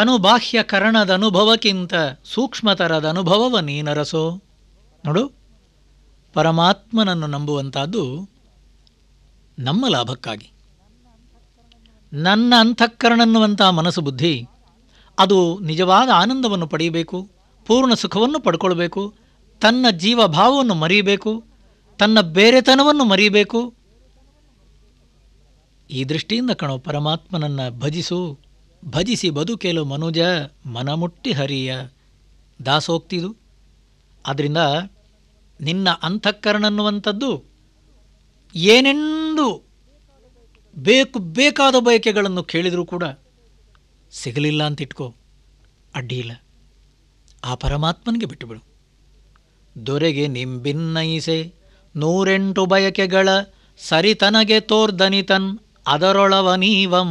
ಅನುಬಾಹ್ಯ ಕರಣದ ಅನುಭವಕ್ಕಿಂತ ಸೂಕ್ಷ್ಮತರದ ಅನುಭವವ ನೀನರಸೋ ನೋಡು ಪರಮಾತ್ಮನನ್ನು ನಂಬುವಂಥದ್ದು ನಮ್ಮ ಲಾಭಕ್ಕಾಗಿ ನನ್ನ ಅಂತಃಕರಣನ್ನುವಂಥ ಮನಸ್ಸು ಬುದ್ಧಿ ಅದು ನಿಜವಾದ ಆನಂದವನ್ನು ಪಡೆಯಬೇಕು ಪೂರ್ಣ ಸುಖವನ್ನು ಪಡ್ಕೊಳ್ಬೇಕು ತನ್ನ ಜೀವಭಾವವನ್ನು ಮರೀಬೇಕು ತನ್ನ ಬೇರೆತನವನ್ನು ಮರೀಬೇಕು ಈ ದೃಷ್ಟಿಯಿಂದ ಕಣೋ ಪರಮಾತ್ಮನನ್ನು ಭಜಿಸು ಭಜಿಸಿ ಬದುಕೆಲು ಮನುಜ ಮನಮುಟ್ಟಿ ಹರಿಯ ದಾಸೋಕ್ತಿದು ಆದ್ದರಿಂದ ನಿನ್ನ ಅಂತಃಕರಣನ್ನುವಂಥದ್ದು ಏನೆಂದು ಬೇಕು ಬೇಕಾದ ಬಯಕೆಗಳನ್ನು ಕೇಳಿದರೂ ಕೂಡ ಸಿಗಲಿಲ್ಲ ಅಂತ ಇಟ್ಕೋ ಅಡ್ಡಿಯಿಲ್ಲ ಆ ಪರಮಾತ್ಮನಿಗೆ ಬಿಟ್ಟುಬಿಡು ದೊರೆಗೆ ನಿಂಬಿನ್ನೈಸೆ ನೂರೆಂಟು ಬಯಕೆಗಳ ಸರಿತನಗೆ ತೋರ್ದನಿತನ್ ನೀವಂ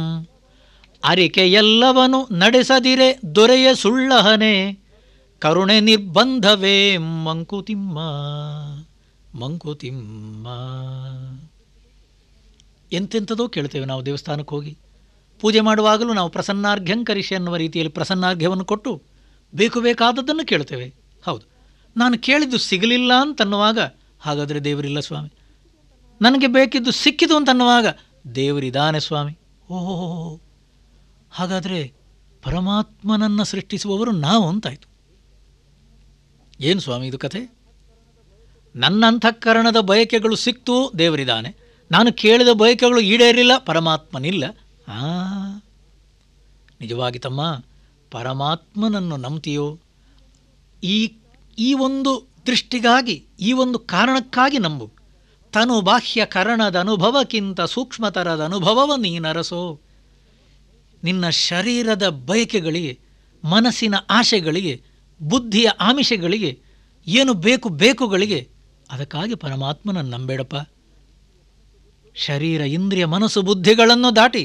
ಎಲ್ಲವನು ನಡೆಸದಿರೆ ದೊರೆಯ ಸುಳ್ಳಹನೆ ಕರುಣೆ ನಿರ್ಬಂಧವೇ ಮಂಕುತಿಮ್ಮ ಮಂಕುತಿಮ್ಮ ಎಂತೆಂಥದೋ ಕೇಳ್ತೇವೆ ನಾವು ದೇವಸ್ಥಾನಕ್ಕೆ ಹೋಗಿ ಪೂಜೆ ಮಾಡುವಾಗಲೂ ನಾವು ಪ್ರಸನ್ನಾರ್ಘ್ಯಂ ಅನ್ನುವ ರೀತಿಯಲ್ಲಿ ಪ್ರಸನ್ನಾರ್ಘ್ಯವನ್ನು ಕೊಟ್ಟು ಬೇಕು ಬೇಕಾದದ್ದನ್ನು ಕೇಳ್ತೇವೆ ಹೌದು ನಾನು ಕೇಳಿದ್ದು ಸಿಗಲಿಲ್ಲ ಅಂತನ್ನುವಾಗ ಹಾಗಾದರೆ ದೇವರಿಲ್ಲ ಸ್ವಾಮಿ ನನಗೆ ಬೇಕಿದ್ದು ಸಿಕ್ಕಿದು ಅಂತನ್ನುವಾಗ ದೇವರಿದಾನೆ ಸ್ವಾಮಿ ಓಹೋ ಹಾಗಾದರೆ ಪರಮಾತ್ಮನನ್ನು ಸೃಷ್ಟಿಸುವವರು ನಾವು ಅಂತಾಯಿತು ಏನು ಸ್ವಾಮಿ ಇದು ಕಥೆ ನನ್ನ ಅಂತಃಕರಣದ ಬಯಕೆಗಳು ಸಿಕ್ತು ದೇವರಿದ್ದಾನೆ ನಾನು ಕೇಳಿದ ಬಯಕೆಗಳು ಈಡೇರಿಲ್ಲ ಪರಮಾತ್ಮನಿಲ್ಲ ಆ ನಿಜವಾಗಿ ತಮ್ಮ ಪರಮಾತ್ಮನನ್ನು ನಂಬ್ತೀಯೋ ಈ ಈ ಒಂದು ದೃಷ್ಟಿಗಾಗಿ ಈ ಒಂದು ಕಾರಣಕ್ಕಾಗಿ ನಂಬು ತನು ಬಾಹ್ಯ ಕರಣದ ಅನುಭವಕ್ಕಿಂತ ಸೂಕ್ಷ್ಮತರದ ಅನುಭವವ ನೀನರಸೋ ನಿನ್ನ ಶರೀರದ ಬಯಕೆಗಳಿಗೆ ಮನಸ್ಸಿನ ಆಶೆಗಳಿಗೆ ಬುದ್ಧಿಯ ಆಮಿಷಗಳಿಗೆ ಏನು ಬೇಕು ಬೇಕುಗಳಿಗೆ ಅದಕ್ಕಾಗಿ ಪರಮಾತ್ಮನ ನಂಬೇಡಪ್ಪ ಶರೀರ ಇಂದ್ರಿಯ ಮನಸ್ಸು ಬುದ್ಧಿಗಳನ್ನು ದಾಟಿ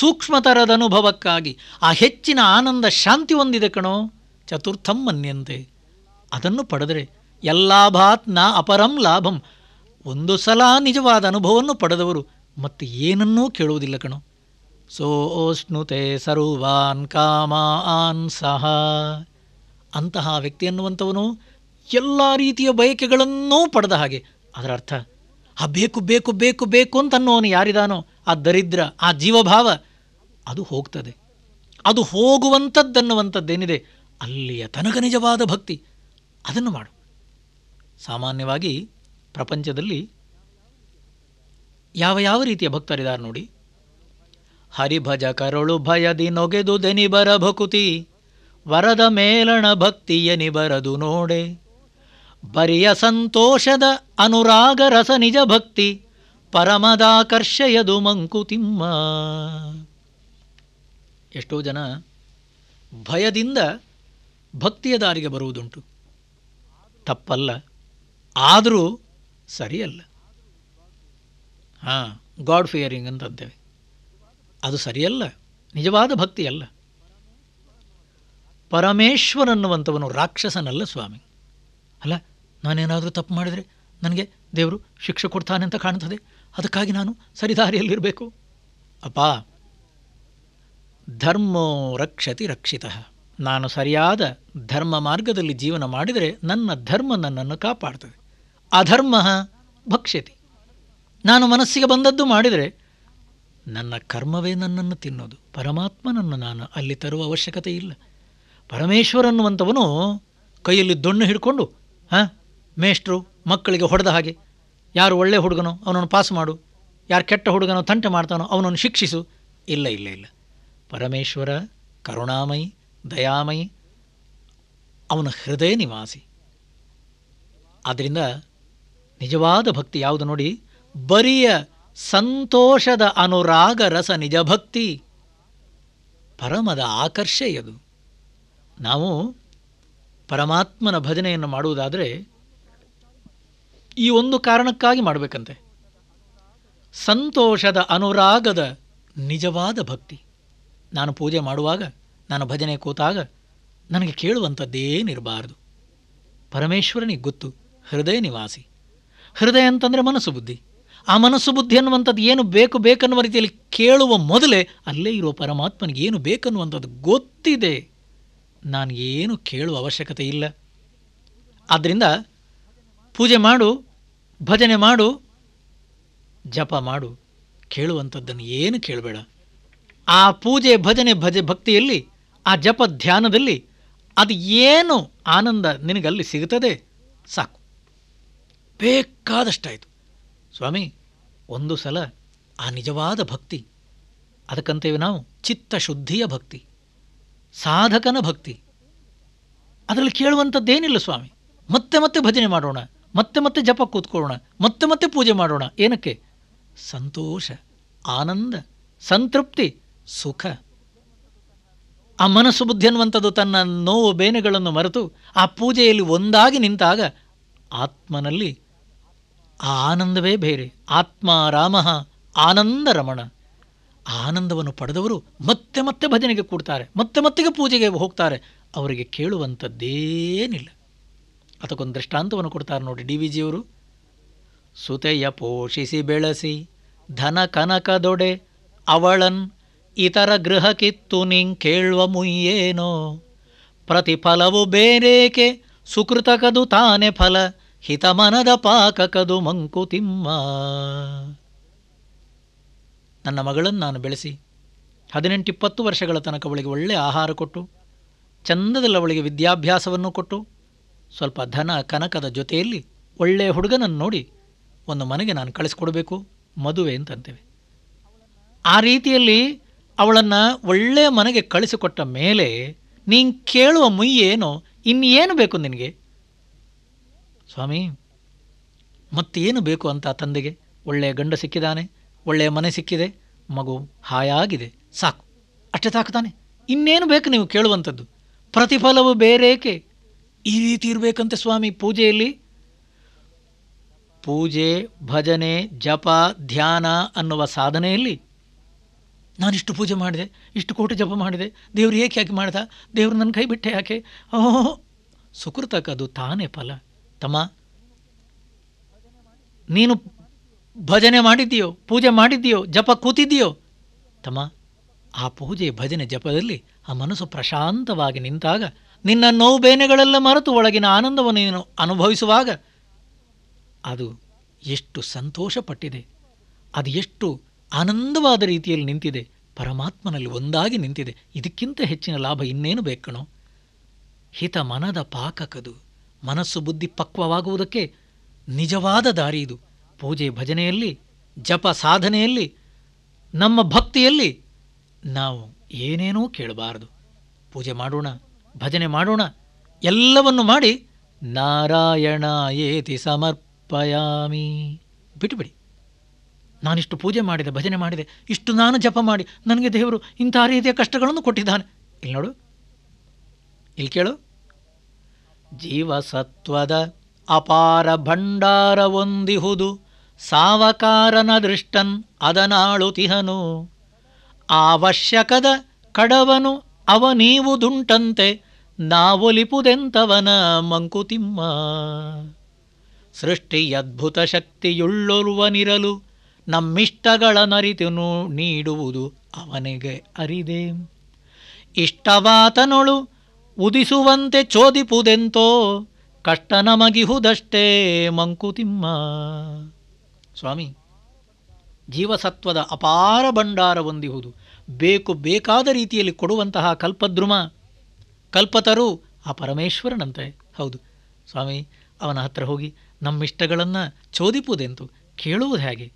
ಸೂಕ್ಷ್ಮತರದ ಅನುಭವಕ್ಕಾಗಿ ಆ ಹೆಚ್ಚಿನ ಆನಂದ ಶಾಂತಿ ಹೊಂದಿದೆ ಕಣೋ ಚತುರ್ಥಂ ಮನ್ಯಂತೆ ಅದನ್ನು ಪಡೆದರೆ ಎಲ್ಲಾಭಾತ್ ನಾ ಅಪರಂ ಲಾಭಂ ಒಂದು ಸಲ ನಿಜವಾದ ಅನುಭವವನ್ನು ಪಡೆದವರು ಮತ್ತು ಏನನ್ನೂ ಕೇಳುವುದಿಲ್ಲ ಕಣೋ ಸೋಷ್ಣುತೆ ಸರ್ವಾನ್ ಆನ್ ಸಹ ಅಂತಹ ವ್ಯಕ್ತಿ ಅನ್ನುವಂಥವನು ಎಲ್ಲ ರೀತಿಯ ಬಯಕೆಗಳನ್ನೂ ಪಡೆದ ಹಾಗೆ ಅದರ ಅರ್ಥ ಆ ಬೇಕು ಬೇಕು ಬೇಕು ಬೇಕು ಅಂತ ಅನ್ನೋನು ಯಾರಿದಾನೋ ಆ ದರಿದ್ರ ಆ ಜೀವಭಾವ ಅದು ಹೋಗ್ತದೆ ಅದು ಹೋಗುವಂಥದ್ದನ್ನುವಂಥದ್ದೇನಿದೆ ಅಲ್ಲಿಯ ತನಗ ನಿಜವಾದ ಭಕ್ತಿ ಅದನ್ನು ಮಾಡು ಸಾಮಾನ್ಯವಾಗಿ ಪ್ರಪಂಚದಲ್ಲಿ ಯಾವ ಯಾವ ರೀತಿಯ ಭಕ್ತರಿದ್ದಾರೆ ನೋಡಿ ಹರಿಭಜ ಕರುಳು ಭಯದಿ ನೊಗೆದು ಬರ ಭಕುತಿ ವರದ ಮೇಲಣ ಬರದು ನೋಡೆ ಬರಿಯ ಸಂತೋಷದ ಅನುರಾಗ ರಸ ನಿಜ ಭಕ್ತಿ ಪರಮದಾಕರ್ಷಯದು ಮಂಕುತಿಮ್ಮ ಎಷ್ಟೋ ಜನ ಭಯದಿಂದ ಭಕ್ತಿಯ ದಾರಿಗೆ ಬರುವುದುಂಟು ತಪ್ಪಲ್ಲ ಆದರೂ ಸರಿಯಲ್ಲ ಹಾಂ ಗಾಡ್ ಫಿಯರಿಂಗ್ ಅಂತದ್ದೇವೆ ಅದು ಸರಿಯಲ್ಲ ನಿಜವಾದ ಭಕ್ತಿಯಲ್ಲ ಪರಮೇಶ್ವರನ್ನುವಂಥವನು ರಾಕ್ಷಸನಲ್ಲ ಸ್ವಾಮಿ ಅಲ್ಲ ನಾನೇನಾದರೂ ತಪ್ಪು ಮಾಡಿದರೆ ನನಗೆ ದೇವರು ಶಿಕ್ಷೆ ಕೊಡ್ತಾನೆ ಅಂತ ಕಾಣ್ತದೆ ಅದಕ್ಕಾಗಿ ನಾನು ಸರಿದಾರಿಯಲ್ಲಿರಬೇಕು ಅಪ್ಪ ಧರ್ಮೋ ರಕ್ಷತಿ ರಕ್ಷಿತ ನಾನು ಸರಿಯಾದ ಧರ್ಮ ಮಾರ್ಗದಲ್ಲಿ ಜೀವನ ಮಾಡಿದರೆ ನನ್ನ ಧರ್ಮ ನನ್ನನ್ನು ಕಾಪಾಡ್ತದೆ ಅಧರ್ಮ ಭಕ್ಷ್ಯತಿ ನಾನು ಮನಸ್ಸಿಗೆ ಬಂದದ್ದು ಮಾಡಿದರೆ ನನ್ನ ಕರ್ಮವೇ ನನ್ನನ್ನು ತಿನ್ನೋದು ಪರಮಾತ್ಮನನ್ನು ನಾನು ಅಲ್ಲಿ ತರುವ ಅವಶ್ಯಕತೆ ಇಲ್ಲ ಪರಮೇಶ್ವರ ಅನ್ನುವಂಥವನು ಕೈಯಲ್ಲಿ ದೊಣ್ಣು ಹಿಡ್ಕೊಂಡು ಹಾಂ ಮೇಷ್ಟ್ರು ಮಕ್ಕಳಿಗೆ ಹೊಡೆದ ಹಾಗೆ ಯಾರು ಒಳ್ಳೆ ಹುಡುಗನೋ ಅವನನ್ನು ಪಾಸ್ ಮಾಡು ಯಾರು ಕೆಟ್ಟ ಹುಡುಗನೋ ತಂಟೆ ಮಾಡ್ತಾನೋ ಅವನನ್ನು ಶಿಕ್ಷಿಸು ಇಲ್ಲ ಇಲ್ಲ ಇಲ್ಲ ಪರಮೇಶ್ವರ ಕರುಣಾಮಯಿ ದಯಾಮಯಿ ಅವನ ಹೃದಯ ನಿವಾಸಿ ಆದ್ದರಿಂದ ನಿಜವಾದ ಭಕ್ತಿ ಯಾವುದು ನೋಡಿ ಬರಿಯ ಸಂತೋಷದ ಅನುರಾಗ ರಸ ನಿಜ ಭಕ್ತಿ ಪರಮದ ಆಕರ್ಷೆಯದು ನಾವು ಪರಮಾತ್ಮನ ಭಜನೆಯನ್ನು ಮಾಡುವುದಾದರೆ ಈ ಒಂದು ಕಾರಣಕ್ಕಾಗಿ ಮಾಡಬೇಕಂತೆ ಸಂತೋಷದ ಅನುರಾಗದ ನಿಜವಾದ ಭಕ್ತಿ ನಾನು ಪೂಜೆ ಮಾಡುವಾಗ ನಾನು ಭಜನೆ ಕೂತಾಗ ನನಗೆ ಕೇಳುವಂಥದ್ದೇನಿರಬಾರದು ಪರಮೇಶ್ವರನಿಗೆ ಗೊತ್ತು ಹೃದಯ ನಿವಾಸಿ ಹೃದಯ ಅಂತಂದರೆ ಮನಸ್ಸು ಬುದ್ಧಿ ಆ ಮನಸ್ಸು ಬುದ್ಧಿ ಅನ್ನುವಂಥದ್ದು ಏನು ಬೇಕು ಬೇಕನ್ನುವ ರೀತಿಯಲ್ಲಿ ಕೇಳುವ ಮೊದಲೇ ಅಲ್ಲೇ ಇರುವ ಪರಮಾತ್ಮನಿಗೆ ಏನು ಬೇಕನ್ನುವಂಥದ್ದು ಗೊತ್ತಿದೆ ನಾನು ಏನು ಕೇಳುವ ಅವಶ್ಯಕತೆ ಇಲ್ಲ ಆದ್ದರಿಂದ ಪೂಜೆ ಮಾಡು ಭಜನೆ ಮಾಡು ಜಪ ಮಾಡು ಕೇಳುವಂಥದ್ದನ್ನು ಏನು ಕೇಳಬೇಡ ಆ ಪೂಜೆ ಭಜನೆ ಭಜೆ ಭಕ್ತಿಯಲ್ಲಿ ಆ ಜಪ ಧ್ಯಾನದಲ್ಲಿ ಅದು ಏನು ಆನಂದ ನಿನಗಲ್ಲಿ ಸಿಗುತ್ತದೆ ಸಾಕು ಬೇಕಾದಷ್ಟಾಯಿತು ಸ್ವಾಮಿ ಒಂದು ಸಲ ಆ ನಿಜವಾದ ಭಕ್ತಿ ಅದಕ್ಕಂತೇವೆ ನಾವು ಚಿತ್ತ ಶುದ್ಧಿಯ ಭಕ್ತಿ ಸಾಧಕನ ಭಕ್ತಿ ಅದರಲ್ಲಿ ಕೇಳುವಂಥದ್ದೇನಿಲ್ಲ ಸ್ವಾಮಿ ಮತ್ತೆ ಮತ್ತೆ ಭಜನೆ ಮಾಡೋಣ ಮತ್ತೆ ಮತ್ತೆ ಜಪ ಕೂತ್ಕೊಳ್ಳೋಣ ಮತ್ತೆ ಮತ್ತೆ ಪೂಜೆ ಮಾಡೋಣ ಏನಕ್ಕೆ ಸಂತೋಷ ಆನಂದ ಸಂತೃಪ್ತಿ ಸುಖ ಆ ಮನಸ್ಸು ಬುದ್ಧಿ ಅನ್ನುವಂಥದ್ದು ತನ್ನ ನೋವು ಬೇನೆಗಳನ್ನು ಮರೆತು ಆ ಪೂಜೆಯಲ್ಲಿ ಒಂದಾಗಿ ನಿಂತಾಗ ಆತ್ಮನಲ್ಲಿ ಆ ಆನಂದವೇ ಬೇರೆ ಆತ್ಮ ರಾಮ ಆನಂದ ರಮಣ ಆನಂದವನ್ನು ಪಡೆದವರು ಮತ್ತೆ ಮತ್ತೆ ಭಜನೆಗೆ ಕೂಡ್ತಾರೆ ಮತ್ತೆ ಮತ್ತೆಗೆ ಪೂಜೆಗೆ ಹೋಗ್ತಾರೆ ಅವರಿಗೆ ಕೇಳುವಂಥದ್ದೇನಿಲ್ಲ ಅದಕ್ಕೊಂದು ದೃಷ್ಟಾಂತವನ್ನು ಕೊಡ್ತಾರೆ ನೋಡಿ ಡಿ ವಿ ಜಿಯವರು ಸುತೆಯ ಪೋಷಿಸಿ ಬೆಳೆಸಿ ಧನ ದೊಡೆ ಅವಳನ್ ಇತರ ಕಿತ್ತು ನಿಂ ಕೇಳುವ ಮುಯ್ಯೇನೋ ಪ್ರತಿಫಲವು ಬೇರೇಕೆ ಸುಕೃತಕದು ತಾನೇ ಫಲ ಹಿತಮನದ ಪಾಕಕದು ಮಂಕುತಿಮ್ಮ ನನ್ನ ಮಗಳನ್ನು ನಾನು ಬೆಳೆಸಿ ಹದಿನೆಂಟಿಪ್ಪತ್ತು ವರ್ಷಗಳ ತನಕ ಅವಳಿಗೆ ಒಳ್ಳೆಯ ಆಹಾರ ಕೊಟ್ಟು ಚಂದದಲ್ಲಿ ಅವಳಿಗೆ ವಿದ್ಯಾಭ್ಯಾಸವನ್ನು ಕೊಟ್ಟು ಸ್ವಲ್ಪ ಧನ ಕನಕದ ಜೊತೆಯಲ್ಲಿ ಒಳ್ಳೆಯ ಹುಡುಗನನ್ನು ನೋಡಿ ಒಂದು ಮನೆಗೆ ನಾನು ಕಳಿಸ್ಕೊಡಬೇಕು ಮದುವೆ ಅಂತಂತೇವೆ ಆ ರೀತಿಯಲ್ಲಿ ಅವಳನ್ನು ಒಳ್ಳೆಯ ಮನೆಗೆ ಕಳಿಸಿಕೊಟ್ಟ ಮೇಲೆ ನೀನು ಕೇಳುವ ಮುಯ್ಯೇನು ಇನ್ನೇನು ಬೇಕು ನಿನಗೆ ಸ್ವಾಮಿ ಮತ್ತೇನು ಬೇಕು ಅಂತ ತಂದೆಗೆ ಒಳ್ಳೆಯ ಗಂಡ ಸಿಕ್ಕಿದಾನೆ ಒಳ್ಳೆಯ ಮನೆ ಸಿಕ್ಕಿದೆ ಮಗು ಹಾಯಾಗಿದೆ ಸಾಕು ಅಷ್ಟೇ ಸಾಕು ಇನ್ನೇನು ಬೇಕು ನೀವು ಕೇಳುವಂಥದ್ದು ಪ್ರತಿಫಲವು ಬೇರೇಕೆ ಈ ರೀತಿ ಇರಬೇಕಂತೆ ಸ್ವಾಮಿ ಪೂಜೆಯಲ್ಲಿ ಪೂಜೆ ಭಜನೆ ಜಪ ಧ್ಯಾನ ಅನ್ನುವ ಸಾಧನೆಯಲ್ಲಿ ನಾನಿಷ್ಟು ಪೂಜೆ ಮಾಡಿದೆ ಇಷ್ಟು ಕೋಟಿ ಜಪ ಮಾಡಿದೆ ದೇವ್ರು ಏಕೆ ಯಾಕೆ ಮಾಡ್ದ ದೇವ್ರು ನನ್ನ ಕೈ ಬಿಟ್ಟೆ ಯಾಕೆ ಓಹೋ ಸುಕೃತಕ್ಕದು ತಾನೇ ಫಲ ತಮ್ಮ ನೀನು ಭಜನೆ ಮಾಡಿದ್ದೀಯೋ ಪೂಜೆ ಮಾಡಿದ್ದೀಯೋ ಜಪ ಕೂತಿದ್ದೀಯೋ ತಮ್ಮ ಆ ಪೂಜೆ ಭಜನೆ ಜಪದಲ್ಲಿ ಆ ಮನಸ್ಸು ಪ್ರಶಾಂತವಾಗಿ ನಿಂತಾಗ ನಿನ್ನ ನೋವು ಬೇನೆಗಳೆಲ್ಲ ಮರೆತು ಒಳಗಿನ ಆನಂದವನ್ನು ನೀನು ಅನುಭವಿಸುವಾಗ ಅದು ಎಷ್ಟು ಸಂತೋಷಪಟ್ಟಿದೆ ಅದು ಎಷ್ಟು ಆನಂದವಾದ ರೀತಿಯಲ್ಲಿ ನಿಂತಿದೆ ಪರಮಾತ್ಮನಲ್ಲಿ ಒಂದಾಗಿ ನಿಂತಿದೆ ಇದಕ್ಕಿಂತ ಹೆಚ್ಚಿನ ಲಾಭ ಇನ್ನೇನು ಬೇಕಣೋ ಹಿತ ಮನದ ಪಾಕಕದು ಮನಸ್ಸು ಬುದ್ಧಿ ಪಕ್ವವಾಗುವುದಕ್ಕೆ ನಿಜವಾದ ದಾರಿ ಇದು ಪೂಜೆ ಭಜನೆಯಲ್ಲಿ ಜಪ ಸಾಧನೆಯಲ್ಲಿ ನಮ್ಮ ಭಕ್ತಿಯಲ್ಲಿ ನಾವು ಏನೇನೂ ಕೇಳಬಾರದು ಪೂಜೆ ಮಾಡೋಣ ಭಜನೆ ಮಾಡೋಣ ಎಲ್ಲವನ್ನು ಮಾಡಿ ನಾರಾಯಣ ಏತಿ ಸಮರ್ಪಯಾಮಿ ಬಿಟ್ಟುಬಿಡಿ ನಾನಿಷ್ಟು ಪೂಜೆ ಮಾಡಿದೆ ಭಜನೆ ಮಾಡಿದೆ ಇಷ್ಟು ನಾನು ಜಪ ಮಾಡಿ ನನಗೆ ದೇವರು ಇಂಥ ರೀತಿಯ ಕಷ್ಟಗಳನ್ನು ಕೊಟ್ಟಿದ್ದಾನೆ ಇಲ್ಲಿ ನೋಡು ಇಲ್ಲಿ ಕೇಳು ಜೀವಸತ್ವದ ಅಪಾರ ಭಂಡಾರವೊಂದಿಹುದು ಸಾವಕಾರನ ದೃಷ್ಟನ್ ಅದನಾಳುತಿಹನು ಆವಶ್ಯಕದ ಕಡವನು ಅವ ನೀವುದುಂಟಂತೆ ನಾವೊಲಿಪುದೆಂತವನ ಮಂಕುತಿಮ್ಮ ಸೃಷ್ಟಿಯದ್ಭುತ ಶಕ್ತಿಯುಳ್ಳೊರುವನಿರಲು ನಮ್ಮಿಷ್ಟಗಳ ನರಿತನು ನೀಡುವುದು ಅವನಿಗೆ ಅರಿದೆ ಇಷ್ಟವಾತನೊಳು ಉದಿಸುವಂತೆ ಚೋದಿಪುದೆಂತೋ ಕಷ್ಟ ನಮಗಿಹುದಷ್ಟೇ ಮಂಕುತಿಮ್ಮ ಸ್ವಾಮಿ ಜೀವಸತ್ವದ ಅಪಾರ ಭಂಡಾರ ಹೊಂದಿಹುದು ಬೇಕು ಬೇಕಾದ ರೀತಿಯಲ್ಲಿ ಕೊಡುವಂತಹ ಕಲ್ಪದ್ರುಮ ಕಲ್ಪತರು ಆ ಪರಮೇಶ್ವರನಂತೆ ಹೌದು ಸ್ವಾಮಿ ಅವನ ಹತ್ರ ಹೋಗಿ ನಮ್ಮಿಷ್ಟಗಳನ್ನು ಚೋದಿಪುದೆಂತು ಕೇಳುವುದು ಹೇಗೆ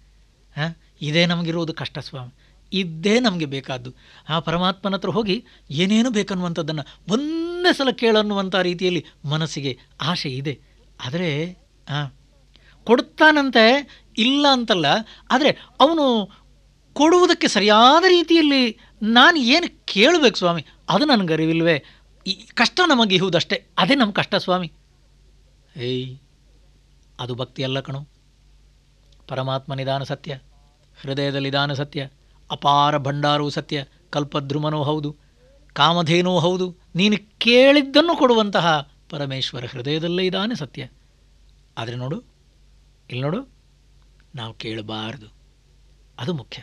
ಹಾಂ ಇದೇ ನಮಗಿರುವುದು ಕಷ್ಟ ಸ್ವಾಮಿ ಇದ್ದೇ ನಮಗೆ ಬೇಕಾದ್ದು ಆ ಪರಮಾತ್ಮನ ಹತ್ರ ಹೋಗಿ ಏನೇನು ಬೇಕನ್ನುವಂಥದ್ದನ್ನು ಒಂದು ಒಂದೇ ಸಲ ಕೇಳನ್ನುವಂಥ ರೀತಿಯಲ್ಲಿ ಮನಸ್ಸಿಗೆ ಆಸೆ ಇದೆ ಆದರೆ ಕೊಡ್ತಾನಂತೆ ಇಲ್ಲ ಅಂತಲ್ಲ ಆದರೆ ಅವನು ಕೊಡುವುದಕ್ಕೆ ಸರಿಯಾದ ರೀತಿಯಲ್ಲಿ ನಾನು ಏನು ಕೇಳಬೇಕು ಸ್ವಾಮಿ ಅದು ನನಗೆ ಅರಿವಿಲ್ವೇ ಈ ಕಷ್ಟ ನಮಗೆ ಇಹುದಷ್ಟೇ ಅದೇ ನಮ್ಮ ಕಷ್ಟ ಸ್ವಾಮಿ ಏಯ್ ಅದು ಭಕ್ತಿ ಅಲ್ಲ ಕಣು ಪರಮಾತ್ಮ ನಿಧಾನ ಸತ್ಯ ಹೃದಯದಲ್ಲಿ ದಾನ ಸತ್ಯ ಅಪಾರ ಭಂಡಾರವೂ ಸತ್ಯ ಕಲ್ಪದ್ರುಮನೂ ಹೌದು ಕಾಮಧೇನೂ ಹೌದು ನೀನು ಕೇಳಿದ್ದನ್ನು ಕೊಡುವಂತಹ ಪರಮೇಶ್ವರ ಹೃದಯದಲ್ಲೇ ಇದ್ದಾನೆ ಸತ್ಯ ಆದರೆ ನೋಡು ಇಲ್ಲಿ ನೋಡು ನಾವು ಕೇಳಬಾರದು ಅದು ಮುಖ್ಯ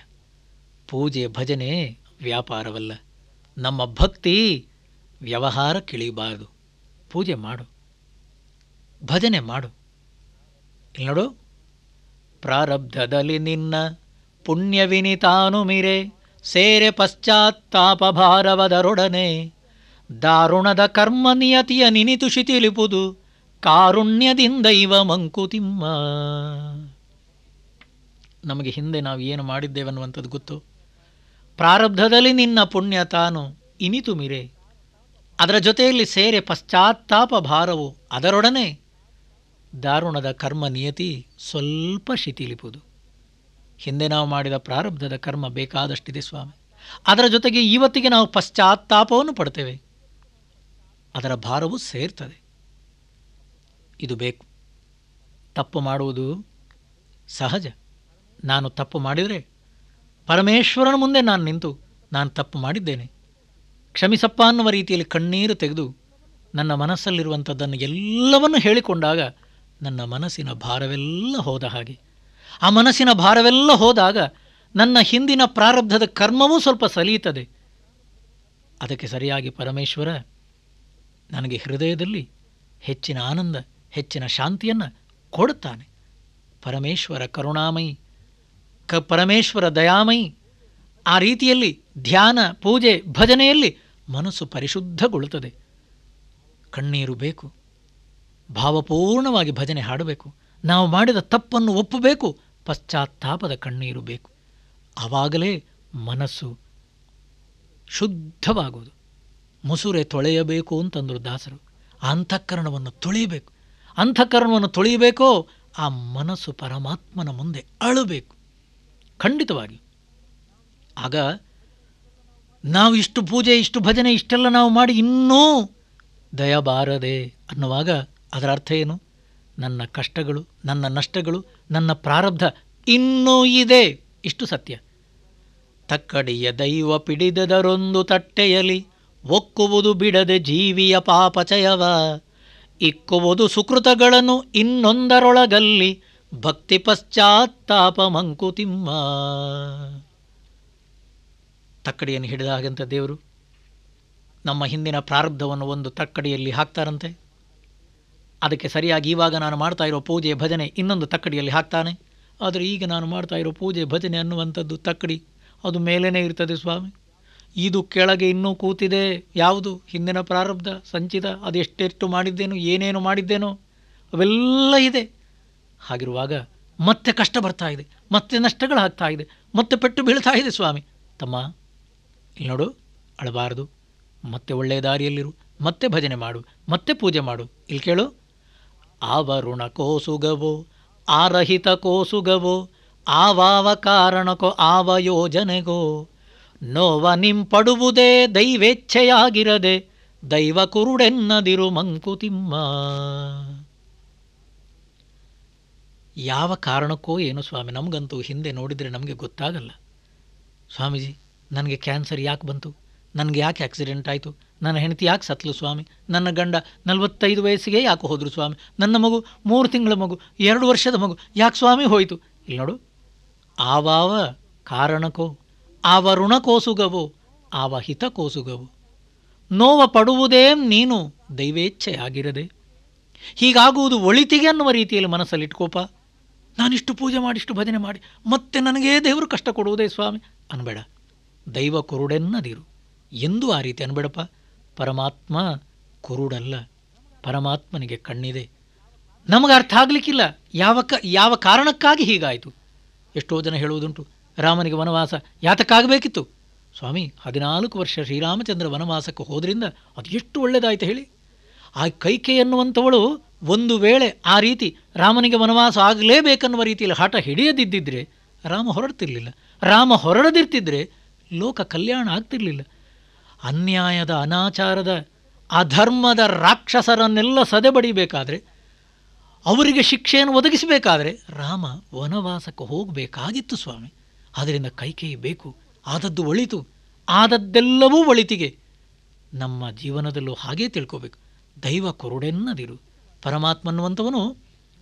ಪೂಜೆ ಭಜನೆ ವ್ಯಾಪಾರವಲ್ಲ ನಮ್ಮ ಭಕ್ತಿ ವ್ಯವಹಾರ ಕಿಳಿಯಬಾರದು ಪೂಜೆ ಮಾಡು ಭಜನೆ ಮಾಡು ಇಲ್ಲಿ ನೋಡು ಪ್ರಾರಬ್ಧದಲ್ಲಿ ನಿನ್ನ ತಾನು ಮೀರೇ ಸೇರೆ ಪಶ್ಚಾತ್ತಾಪಭಾರವದರೊಡನೆ ದಾರುಣದ ಕರ್ಮ ನಿಯತಿಯ ನಿನಿತು ಶಿಥಿಲಿಪುದು ಕಾರುಣ್ಯದಿಂದ ಇವ ಮಂಕುತಿಮ್ಮ ನಮಗೆ ಹಿಂದೆ ನಾವು ಏನು ಮಾಡಿದ್ದೇವೆನ್ನುವಂಥದ್ದು ಗೊತ್ತು ಪ್ರಾರಬ್ಧದಲ್ಲಿ ನಿನ್ನ ಪುಣ್ಯ ತಾನು ಇನಿತು ಮಿರೆ ಅದರ ಜೊತೆಯಲ್ಲಿ ಸೇರೆ ಪಶ್ಚಾತ್ತಾಪ ಭಾರವು ಅದರೊಡನೆ ದಾರುಣದ ಕರ್ಮ ನಿಯತಿ ಸ್ವಲ್ಪ ಶಿಥಿಲಿಪುದು ಹಿಂದೆ ನಾವು ಮಾಡಿದ ಪ್ರಾರಬ್ಧದ ಕರ್ಮ ಬೇಕಾದಷ್ಟಿದೆ ಸ್ವಾಮಿ ಅದರ ಜೊತೆಗೆ ಇವತ್ತಿಗೆ ನಾವು ಪಶ್ಚಾತ್ತಾಪವನ್ನು ಪಡ್ತೇವೆ ಅದರ ಭಾರವು ಸೇರ್ತದೆ ಇದು ಬೇಕು ತಪ್ಪು ಮಾಡುವುದು ಸಹಜ ನಾನು ತಪ್ಪು ಮಾಡಿದರೆ ಪರಮೇಶ್ವರನ ಮುಂದೆ ನಾನು ನಿಂತು ನಾನು ತಪ್ಪು ಮಾಡಿದ್ದೇನೆ ಕ್ಷಮಿಸಪ್ಪ ಅನ್ನುವ ರೀತಿಯಲ್ಲಿ ಕಣ್ಣೀರು ತೆಗೆದು ನನ್ನ ಮನಸ್ಸಲ್ಲಿರುವಂಥದ್ದನ್ನು ಎಲ್ಲವನ್ನು ಹೇಳಿಕೊಂಡಾಗ ನನ್ನ ಮನಸ್ಸಿನ ಭಾರವೆಲ್ಲ ಹೋದ ಹಾಗೆ ಆ ಮನಸ್ಸಿನ ಭಾರವೆಲ್ಲ ಹೋದಾಗ ನನ್ನ ಹಿಂದಿನ ಪ್ರಾರಬ್ಧದ ಕರ್ಮವೂ ಸ್ವಲ್ಪ ಸಲಿಯುತ್ತದೆ ಅದಕ್ಕೆ ಸರಿಯಾಗಿ ಪರಮೇಶ್ವರ ನನಗೆ ಹೃದಯದಲ್ಲಿ ಹೆಚ್ಚಿನ ಆನಂದ ಹೆಚ್ಚಿನ ಶಾಂತಿಯನ್ನು ಕೊಡುತ್ತಾನೆ ಪರಮೇಶ್ವರ ಕರುಣಾಮಯಿ ಕ ಪರಮೇಶ್ವರ ದಯಾಮಯಿ ಆ ರೀತಿಯಲ್ಲಿ ಧ್ಯಾನ ಪೂಜೆ ಭಜನೆಯಲ್ಲಿ ಮನಸ್ಸು ಪರಿಶುದ್ಧಗೊಳ್ಳುತ್ತದೆ ಕಣ್ಣೀರು ಬೇಕು ಭಾವಪೂರ್ಣವಾಗಿ ಭಜನೆ ಹಾಡಬೇಕು ನಾವು ಮಾಡಿದ ತಪ್ಪನ್ನು ಒಪ್ಪಬೇಕು ಪಶ್ಚಾತ್ತಾಪದ ಕಣ್ಣೀರು ಬೇಕು ಆವಾಗಲೇ ಮನಸ್ಸು ಶುದ್ಧವಾಗುವುದು ಮುಸುರೆ ತೊಳೆಯಬೇಕು ಅಂತಂದರು ದಾಸರು ಅಂತಃಕರಣವನ್ನು ತೊಳೆಯಬೇಕು ಅಂತಃಕರಣವನ್ನು ತೊಳೆಯಬೇಕೋ ಆ ಮನಸ್ಸು ಪರಮಾತ್ಮನ ಮುಂದೆ ಅಳಬೇಕು ಖಂಡಿತವಾಗಿ ಆಗ ನಾವು ಇಷ್ಟು ಪೂಜೆ ಇಷ್ಟು ಭಜನೆ ಇಷ್ಟೆಲ್ಲ ನಾವು ಮಾಡಿ ಇನ್ನೂ ದಯಬಾರದೆ ಅನ್ನುವಾಗ ಅದರ ಅರ್ಥ ಏನು ನನ್ನ ಕಷ್ಟಗಳು ನನ್ನ ನಷ್ಟಗಳು ನನ್ನ ಪ್ರಾರಬ್ಧ ಇನ್ನೂ ಇದೆ ಇಷ್ಟು ಸತ್ಯ ತಕ್ಕಡಿಯ ದೈವ ಪಿಡಿದದರೊಂದು ತಟ್ಟೆಯಲಿ ಒಕ್ಕುವುದು ಬಿಡದೆ ಜೀವಿಯ ಪಾಪಚಯವ ಇಕ್ಕುವುದು ಸುಕೃತಗಳನ್ನು ಇನ್ನೊಂದರೊಳಗಲ್ಲಿ ಭಕ್ತಿ ಪಶ್ಚಾತ್ತಾಪ ಮಂಕುತಿಮ್ಮ ತಕ್ಕಡಿಯನ್ನು ಹಿಡಿದ ಹಾಗಂತ ದೇವರು ನಮ್ಮ ಹಿಂದಿನ ಪ್ರಾರಬ್ಧವನ್ನು ಒಂದು ತಕ್ಕಡಿಯಲ್ಲಿ ಹಾಕ್ತಾರಂತೆ ಅದಕ್ಕೆ ಸರಿಯಾಗಿ ಇವಾಗ ನಾನು ಮಾಡ್ತಾ ಇರೋ ಪೂಜೆ ಭಜನೆ ಇನ್ನೊಂದು ತಕ್ಕಡಿಯಲ್ಲಿ ಹಾಕ್ತಾನೆ ಆದರೆ ಈಗ ನಾನು ಮಾಡ್ತಾ ಇರೋ ಪೂಜೆ ಭಜನೆ ಅನ್ನುವಂಥದ್ದು ತಕ್ಕಡಿ ಅದು ಮೇಲೇ ಇರ್ತದೆ ಸ್ವಾಮಿ ಇದು ಕೆಳಗೆ ಇನ್ನೂ ಕೂತಿದೆ ಯಾವುದು ಹಿಂದಿನ ಪ್ರಾರಬ್ಧ ಸಂಚಿತ ಅದೆಷ್ಟೆಷ್ಟು ಮಾಡಿದ್ದೇನೋ ಏನೇನು ಮಾಡಿದ್ದೇನೋ ಅವೆಲ್ಲ ಇದೆ ಹಾಗಿರುವಾಗ ಮತ್ತೆ ಕಷ್ಟ ಬರ್ತಾ ಇದೆ ಮತ್ತೆ ನಷ್ಟಗಳಾಗ್ತಾ ಇದೆ ಮತ್ತೆ ಪೆಟ್ಟು ಬೀಳ್ತಾ ಇದೆ ಸ್ವಾಮಿ ತಮ್ಮ ಇಲ್ಲಿ ನೋಡು ಅಳಬಾರದು ಮತ್ತೆ ಒಳ್ಳೆಯ ದಾರಿಯಲ್ಲಿರು ಮತ್ತೆ ಭಜನೆ ಮಾಡು ಮತ್ತೆ ಪೂಜೆ ಮಾಡು ಇಲ್ಲಿ ಕೇಳು ಆವರುಣ ಕೋಸುಗವೋ ಆರಹಿತ ಕೋಸುಗವೋ ಆವಾವ ಕಾರಣಕೋ ಆವ ಯೋಜನೆಗೋ ನೋವ ನಿಂಪಡುವುದೇ ದೈವೇಚ್ಛೆಯಾಗಿರದೆ ದೈವ ಕುರುಡೆನ್ನದಿರು ಮಂಕುತಿಮ್ಮ ಯಾವ ಕಾರಣಕ್ಕೋ ಏನು ಸ್ವಾಮಿ ನಮಗಂತೂ ಹಿಂದೆ ನೋಡಿದರೆ ನಮಗೆ ಗೊತ್ತಾಗಲ್ಲ ಸ್ವಾಮೀಜಿ ನನಗೆ ಕ್ಯಾನ್ಸರ್ ಯಾಕೆ ಬಂತು ನನಗೆ ಯಾಕೆ ಆಕ್ಸಿಡೆಂಟ್ ಆಯಿತು ನನ್ನ ಹೆಂಡತಿ ಯಾಕೆ ಸತ್ಲು ಸ್ವಾಮಿ ನನ್ನ ಗಂಡ ನಲವತ್ತೈದು ವಯಸ್ಸಿಗೆ ಯಾಕೆ ಹೋದರು ಸ್ವಾಮಿ ನನ್ನ ಮಗು ಮೂರು ತಿಂಗಳ ಮಗು ಎರಡು ವರ್ಷದ ಮಗು ಯಾಕೆ ಸ್ವಾಮಿ ಹೋಯಿತು ಇಲ್ಲಿ ನೋಡು ಆವಾವ ಕಾರಣಕೋ ಆವ ಕೋಸುಗವೋ ಆವ ಹಿತಕೋಸುಗವೋ ನೋವ ಪಡುವುದೇ ನೀನು ದೈವೇಚ್ಛೆಯಾಗಿರದೆ ಹೀಗಾಗುವುದು ಒಳಿತಿಗೆ ಅನ್ನುವ ರೀತಿಯಲ್ಲಿ ಮನಸ್ಸಲ್ಲಿಟ್ಕೋಪ ನಾನಿಷ್ಟು ಪೂಜೆ ಮಾಡಿ ಇಷ್ಟು ಭಜನೆ ಮಾಡಿ ಮತ್ತೆ ನನಗೇ ದೇವರು ಕಷ್ಟ ಕೊಡುವುದೇ ಸ್ವಾಮಿ ಅನ್ಬೇಡ ದೈವ ಕುರುಡೆನ್ನದಿರು ಎಂದು ಆ ರೀತಿ ಅನ್ಬೇಡಪ್ಪ ಪರಮಾತ್ಮ ಕುರುಡಲ್ಲ ಪರಮಾತ್ಮನಿಗೆ ಕಣ್ಣಿದೆ ನಮಗೆ ಅರ್ಥ ಆಗಲಿಕ್ಕಿಲ್ಲ ಯಾವ ಕ ಯಾವ ಕಾರಣಕ್ಕಾಗಿ ಹೀಗಾಯಿತು ಎಷ್ಟೋ ಜನ ಹೇಳುವುದುಂಟು ರಾಮನಿಗೆ ವನವಾಸ ಯಾತಕ್ಕಾಗಬೇಕಿತ್ತು ಸ್ವಾಮಿ ಹದಿನಾಲ್ಕು ವರ್ಷ ಶ್ರೀರಾಮಚಂದ್ರ ವನವಾಸಕ್ಕೆ ಹೋದ್ರಿಂದ ಅದು ಎಷ್ಟು ಒಳ್ಳೆಯದಾಯಿತು ಹೇಳಿ ಆ ಕೈಕೆ ಎನ್ನುವಂಥವಳು ಒಂದು ವೇಳೆ ಆ ರೀತಿ ರಾಮನಿಗೆ ವನವಾಸ ಆಗಲೇಬೇಕನ್ನುವ ರೀತಿಯಲ್ಲಿ ಹಠ ಹಿಡಿಯದಿದ್ದರೆ ರಾಮ ಹೊರಡ್ತಿರ್ಲಿಲ್ಲ ರಾಮ ಹೊರಡದಿರ್ತಿದ್ರೆ ಲೋಕ ಕಲ್ಯಾಣ ಆಗ್ತಿರ್ಲಿಲ್ಲ ಅನ್ಯಾಯದ ಅನಾಚಾರದ ಅಧರ್ಮದ ರಾಕ್ಷಸರನ್ನೆಲ್ಲ ಸದೆಬಡಿಬೇಕಾದರೆ ಅವರಿಗೆ ಶಿಕ್ಷೆಯನ್ನು ಒದಗಿಸಬೇಕಾದರೆ ರಾಮ ವನವಾಸಕ್ಕೆ ಹೋಗಬೇಕಾಗಿತ್ತು ಸ್ವಾಮಿ ಅದರಿಂದ ಕೈಕೇಯಿ ಬೇಕು ಆದದ್ದು ಒಳಿತು ಆದದ್ದೆಲ್ಲವೂ ಒಳಿತಿಗೆ ನಮ್ಮ ಜೀವನದಲ್ಲೂ ಹಾಗೇ ತಿಳ್ಕೋಬೇಕು ದೈವ ಕೊರುಡೆನ್ನದಿರು ಪರಮಾತ್ಮನ್ನುವಂಥವನು